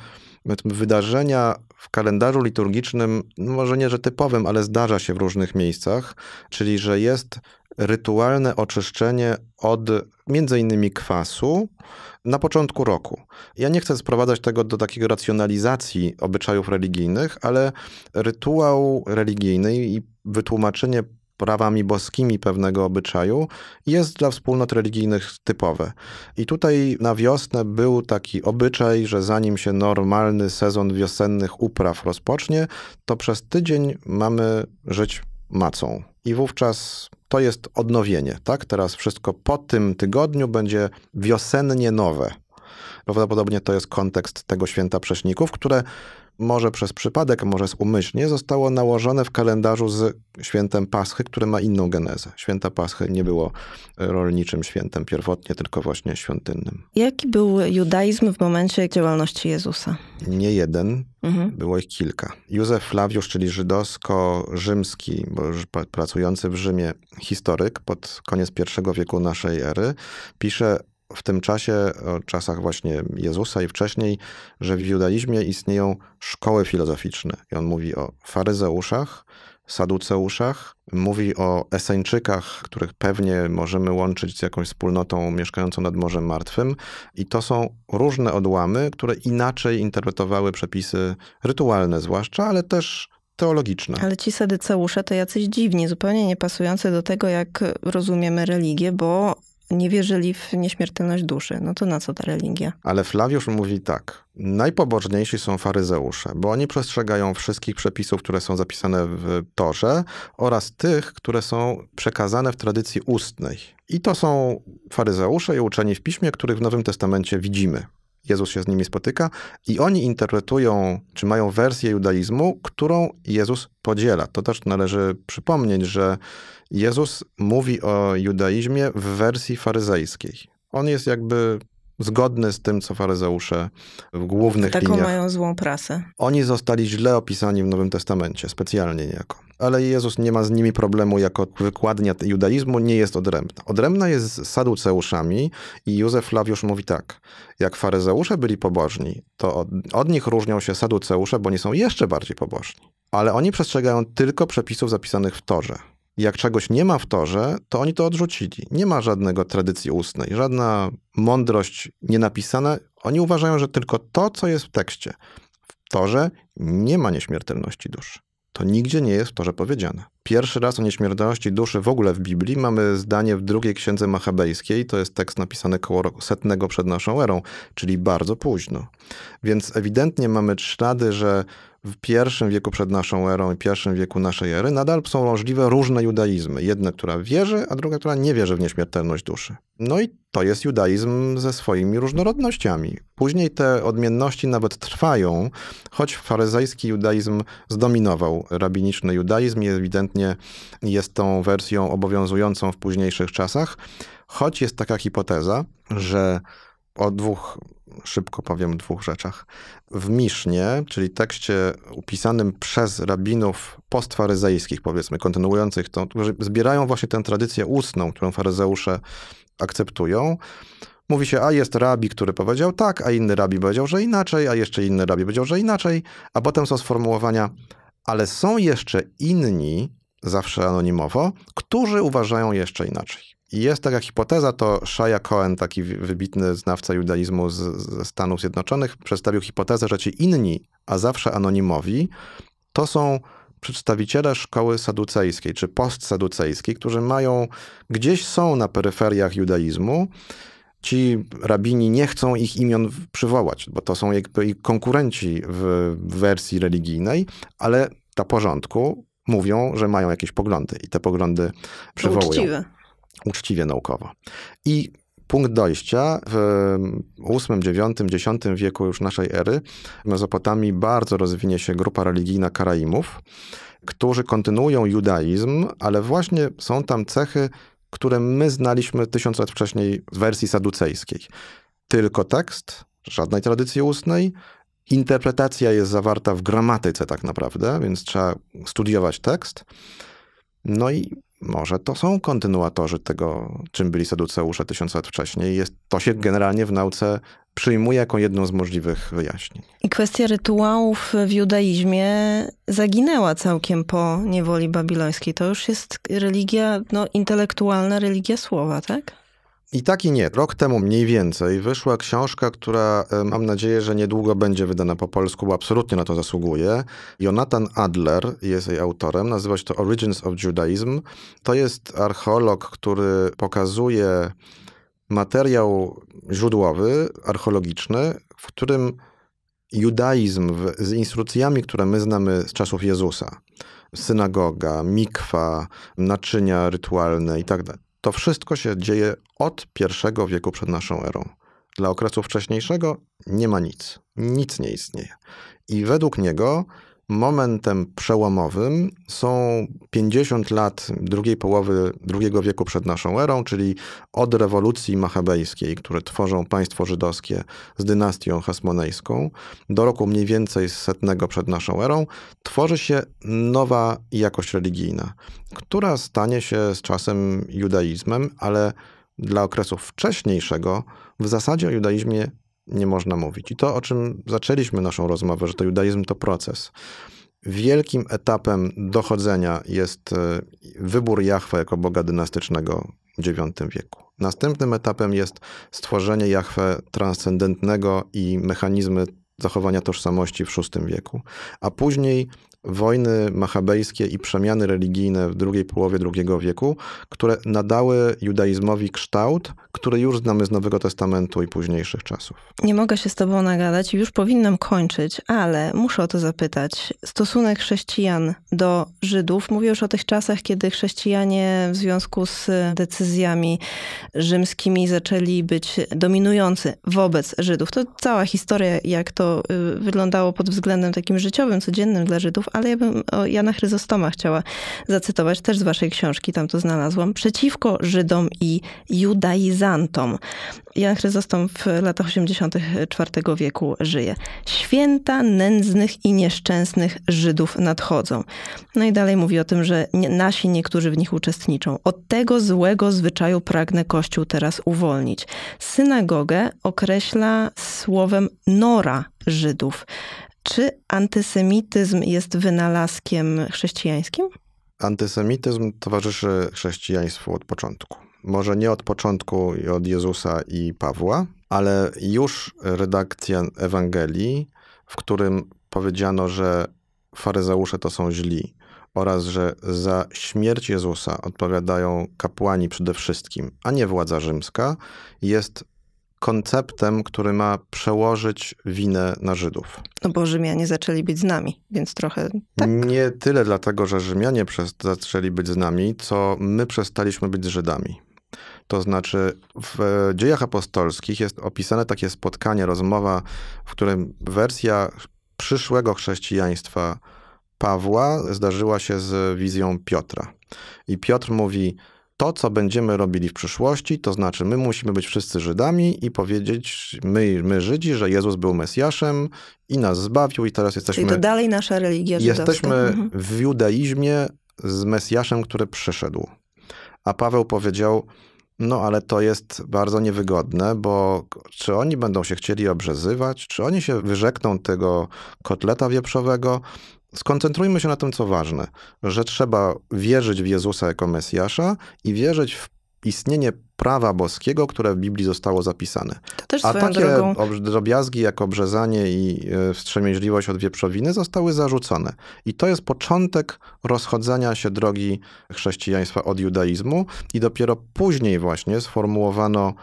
wydarzenia w kalendarzu liturgicznym, no może nie że typowym, ale zdarza się w różnych miejscach, czyli że jest rytualne oczyszczenie od między innymi kwasu na początku roku. Ja nie chcę sprowadzać tego do takiego racjonalizacji obyczajów religijnych, ale rytuał religijny i wytłumaczenie prawami boskimi pewnego obyczaju, jest dla wspólnot religijnych typowe. I tutaj na wiosnę był taki obyczaj, że zanim się normalny sezon wiosennych upraw rozpocznie, to przez tydzień mamy żyć macą. I wówczas to jest odnowienie, tak? Teraz wszystko po tym tygodniu będzie wiosennie nowe. Prawdopodobnie to jest kontekst tego święta prześników, które może przez przypadek, może z umyślnie, zostało nałożone w kalendarzu z świętem Paschy, które ma inną genezę. Święta Paschy nie było e, rolniczym świętem pierwotnie, tylko właśnie świątynnym. Jaki był judaizm w momencie działalności Jezusa? Nie jeden, mhm. było ich kilka. Józef Flawiusz, czyli żydowsko-rzymski, pracujący w Rzymie historyk pod koniec I wieku naszej ery, pisze w tym czasie, czasach właśnie Jezusa i wcześniej, że w judaizmie istnieją szkoły filozoficzne. I on mówi o faryzeuszach, saduceuszach, mówi o eseńczykach, których pewnie możemy łączyć z jakąś wspólnotą mieszkającą nad Morzem Martwym. I to są różne odłamy, które inaczej interpretowały przepisy rytualne, zwłaszcza, ale też teologiczne. Ale ci saduceusze to jacyś dziwni, zupełnie niepasujący do tego, jak rozumiemy religię, bo nie wierzyli w nieśmiertelność duszy. No to na co ta religia? Ale Flawiusz mówi tak. Najpobożniejsi są faryzeusze, bo oni przestrzegają wszystkich przepisów, które są zapisane w Torze oraz tych, które są przekazane w tradycji ustnej. I to są faryzeusze i uczeni w piśmie, których w Nowym Testamencie widzimy. Jezus się z nimi spotyka i oni interpretują, czy mają wersję judaizmu, którą Jezus podziela. To też należy przypomnieć, że Jezus mówi o judaizmie w wersji faryzejskiej. On jest jakby zgodny z tym, co faryzeusze w głównych Taką liniach... Taką mają złą prasę. Oni zostali źle opisani w Nowym Testamencie, specjalnie niejako ale Jezus nie ma z nimi problemu jako wykładnia judaizmu, nie jest odrębna. Odrębna jest z saduceuszami i Józef Flawiusz mówi tak, jak faryzeusze byli pobożni, to od, od nich różnią się saduceusze, bo nie są jeszcze bardziej pobożni. Ale oni przestrzegają tylko przepisów zapisanych w Torze jak czegoś nie ma w torze, to oni to odrzucili. Nie ma żadnego tradycji ustnej, żadna mądrość nienapisana. Oni uważają, że tylko to, co jest w tekście. W torze nie ma nieśmiertelności dusz. To nigdzie nie jest w Torze powiedziane. Pierwszy raz o nieśmiertelności duszy w ogóle w Biblii mamy zdanie w drugiej księdze machabejskiej, to jest tekst napisany koło setnego przed naszą erą, czyli bardzo późno. Więc ewidentnie mamy ślady, że w pierwszym wieku przed naszą erą i pierwszym wieku naszej ery nadal są możliwe różne judaizmy. Jedna, która wierzy, a druga, która nie wierzy w nieśmiertelność duszy. No i to jest judaizm ze swoimi różnorodnościami. Później te odmienności nawet trwają, choć faryzajski judaizm zdominował rabiniczny judaizm i ewidentnie jest tą wersją obowiązującą w późniejszych czasach, choć jest taka hipoteza, że od dwóch szybko powiem dwóch rzeczach. W Misznie, czyli tekście upisanym przez rabinów postfaryzejskich, powiedzmy, kontynuujących to, którzy zbierają właśnie tę tradycję ustną, którą faryzeusze akceptują, mówi się, a jest rabi, który powiedział tak, a inny rabi powiedział, że inaczej, a jeszcze inny rabi powiedział, że inaczej, a potem są sformułowania, ale są jeszcze inni, zawsze anonimowo, którzy uważają jeszcze inaczej. I jest taka hipoteza, to Shaya Cohen, taki wybitny znawca judaizmu ze Stanów Zjednoczonych, przedstawił hipotezę, że ci inni, a zawsze anonimowi, to są przedstawiciele szkoły saducejskiej czy postsaducejskiej, którzy mają gdzieś są na peryferiach judaizmu. Ci rabini nie chcą ich imion przywołać, bo to są jakby ich konkurenci w wersji religijnej, ale dla porządku mówią, że mają jakieś poglądy i te poglądy przywołują. uczciwe uczciwie naukowo. I punkt dojścia w VIII, IX, X wieku już naszej ery w Mezopotamii bardzo rozwinie się grupa religijna Karaimów, którzy kontynuują judaizm, ale właśnie są tam cechy, które my znaliśmy tysiąc lat wcześniej w wersji saducejskiej. Tylko tekst, żadnej tradycji ustnej, interpretacja jest zawarta w gramatyce tak naprawdę, więc trzeba studiować tekst. No i może to są kontynuatorzy tego, czym byli saduceusze tysiąc lat wcześniej. Jest, to się generalnie w nauce przyjmuje jako jedną z możliwych wyjaśnień. I kwestia rytuałów w judaizmie zaginęła całkiem po niewoli babilońskiej. To już jest religia, no, intelektualna religia słowa, tak? I tak i nie. Rok temu mniej więcej wyszła książka, która e, mam nadzieję, że niedługo będzie wydana po polsku, bo absolutnie na to zasługuje. Jonathan Adler jest jej autorem, nazywa się to Origins of Judaism. To jest archeolog, który pokazuje materiał źródłowy, archeologiczny, w którym judaizm w, z instrukcjami, które my znamy z czasów Jezusa, synagoga, mikwa, naczynia rytualne itd tak to wszystko się dzieje od pierwszego wieku przed naszą erą. Dla okresu wcześniejszego nie ma nic, nic nie istnieje. I według niego momentem przełomowym są 50 lat drugiej połowy II wieku przed naszą erą, czyli od rewolucji machabejskiej, które tworzą państwo żydowskie z dynastią hasmonejską, do roku mniej więcej setnego przed naszą erą, tworzy się nowa jakość religijna, która stanie się z czasem judaizmem, ale dla okresu wcześniejszego w zasadzie o judaizmie nie można mówić. I to, o czym zaczęliśmy naszą rozmowę, że to judaizm to proces. Wielkim etapem dochodzenia jest e, wybór Jahwe jako Boga dynastycznego w IX wieku. Następnym etapem jest stworzenie Jahwe transcendentnego i mechanizmy zachowania tożsamości w VI wieku, a później wojny machabejskie i przemiany religijne w drugiej połowie II wieku, które nadały judaizmowi kształt, który już znamy z Nowego Testamentu i późniejszych czasów. Nie mogę się z Tobą nagadać, już powinnam kończyć, ale muszę o to zapytać. Stosunek chrześcijan do Żydów, mówię już o tych czasach, kiedy chrześcijanie w związku z decyzjami rzymskimi zaczęli być dominujący wobec Żydów. To cała historia, jak to y, wyglądało pod względem takim życiowym, codziennym dla Żydów ale ja bym o Jana Chryzostoma chciała zacytować, też z waszej książki, tam to znalazłam, przeciwko Żydom i judaizantom. Jan Chryzostom w latach 84 wieku żyje. Święta nędznych i nieszczęsnych Żydów nadchodzą. No i dalej mówi o tym, że nasi niektórzy w nich uczestniczą. Od tego złego zwyczaju pragnę Kościół teraz uwolnić. Synagogę określa słowem nora Żydów. Czy antysemityzm jest wynalazkiem chrześcijańskim? Antysemityzm towarzyszy chrześcijaństwu od początku. Może nie od początku i od Jezusa i Pawła, ale już redakcja Ewangelii, w którym powiedziano, że faryzeusze to są źli oraz że za śmierć Jezusa odpowiadają kapłani przede wszystkim, a nie władza rzymska, jest konceptem, który ma przełożyć winę na Żydów. No bo Rzymianie zaczęli być z nami, więc trochę tak. Nie tyle dlatego, że Rzymianie zaczęli być z nami, co my przestaliśmy być z Żydami. To znaczy, w dziejach apostolskich jest opisane takie spotkanie, rozmowa, w którym wersja przyszłego chrześcijaństwa Pawła zdarzyła się z wizją Piotra. I Piotr mówi: to, co będziemy robili w przyszłości, to znaczy my musimy być wszyscy Żydami i powiedzieć, my, my Żydzi, że Jezus był Mesjaszem i nas zbawił i teraz jesteśmy... Czyli to dalej nasza religia żydowska. Jesteśmy mhm. w judaizmie z Mesjaszem, który przyszedł. A Paweł powiedział, no ale to jest bardzo niewygodne, bo czy oni będą się chcieli obrzezywać, czy oni się wyrzekną tego kotleta wieprzowego, skoncentrujmy się na tym, co ważne, że trzeba wierzyć w Jezusa jako Mesjasza i wierzyć w istnienie prawa boskiego, które w Biblii zostało zapisane. A takie drogą... drobiazgi jak obrzezanie i e, wstrzemięźliwość od wieprzowiny zostały zarzucone. I to jest początek rozchodzenia się drogi chrześcijaństwa od judaizmu i dopiero później właśnie sformułowano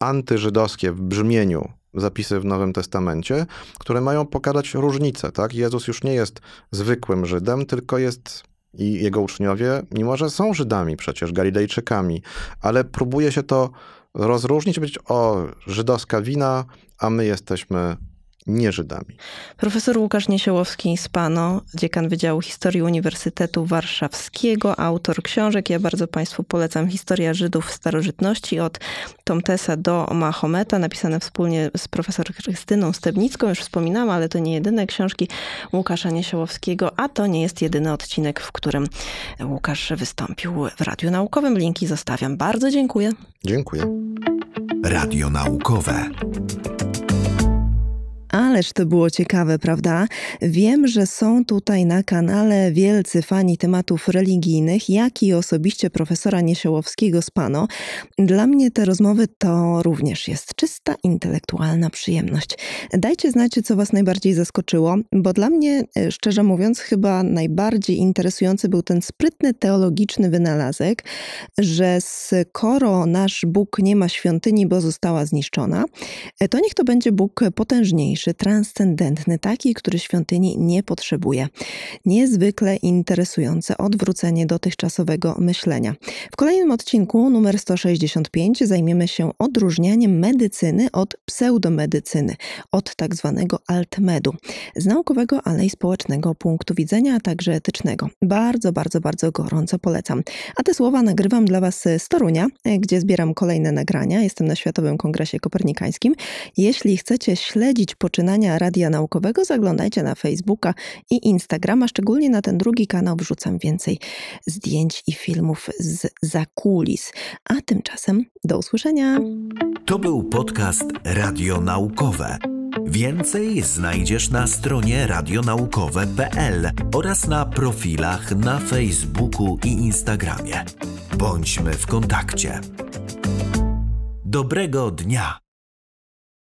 antyżydowskie w brzmieniu zapisy w Nowym Testamencie, które mają pokazać różnicę. Tak? Jezus już nie jest zwykłym Żydem, tylko jest i jego uczniowie, mimo że są Żydami przecież, Galilejczykami, ale próbuje się to rozróżnić, być o żydowska wina, a my jesteśmy nie Żydami. Profesor Łukasz Niesiołowski z Pano, dziekan Wydziału Historii Uniwersytetu Warszawskiego, autor książek. Ja bardzo Państwu polecam Historia Żydów w starożytności od Tomtesa do Mahometa, napisane wspólnie z profesor Krystyną Stebnicką. Już wspominałam, ale to nie jedyne książki Łukasza Niesiołowskiego, a to nie jest jedyny odcinek, w którym Łukasz wystąpił w Radiu Naukowym. Linki zostawiam. Bardzo dziękuję. Dziękuję. Radio Naukowe. Ależ to było ciekawe, prawda? Wiem, że są tutaj na kanale wielcy fani tematów religijnych, jak i osobiście profesora Niesiołowskiego z Pano. Dla mnie te rozmowy to również jest czysta intelektualna przyjemność. Dajcie znać, co Was najbardziej zaskoczyło, bo dla mnie, e, szczerze mówiąc, chyba najbardziej interesujący był ten sprytny teologiczny wynalazek, że skoro nasz Bóg nie ma świątyni, bo została zniszczona, e, to niech to będzie Bóg potężniejszy transcendentny, taki, który świątyni nie potrzebuje. Niezwykle interesujące odwrócenie dotychczasowego myślenia. W kolejnym odcinku, numer 165, zajmiemy się odróżnianiem medycyny od pseudomedycyny, od tak zwanego altmedu, z naukowego, ale i społecznego punktu widzenia, a także etycznego. Bardzo, bardzo, bardzo gorąco polecam. A te słowa nagrywam dla Was z Torunia, gdzie zbieram kolejne nagrania. Jestem na Światowym Kongresie Kopernikańskim. Jeśli chcecie śledzić poczynania Radia Naukowego zaglądajcie na Facebooka i Instagrama, szczególnie na ten drugi kanał wrzucam więcej zdjęć i filmów z zakulis. A tymczasem do usłyszenia. To był podcast Radio Naukowe. Więcej znajdziesz na stronie radionaukowe.pl oraz na profilach na Facebooku i Instagramie. Bądźmy w kontakcie. Dobrego dnia!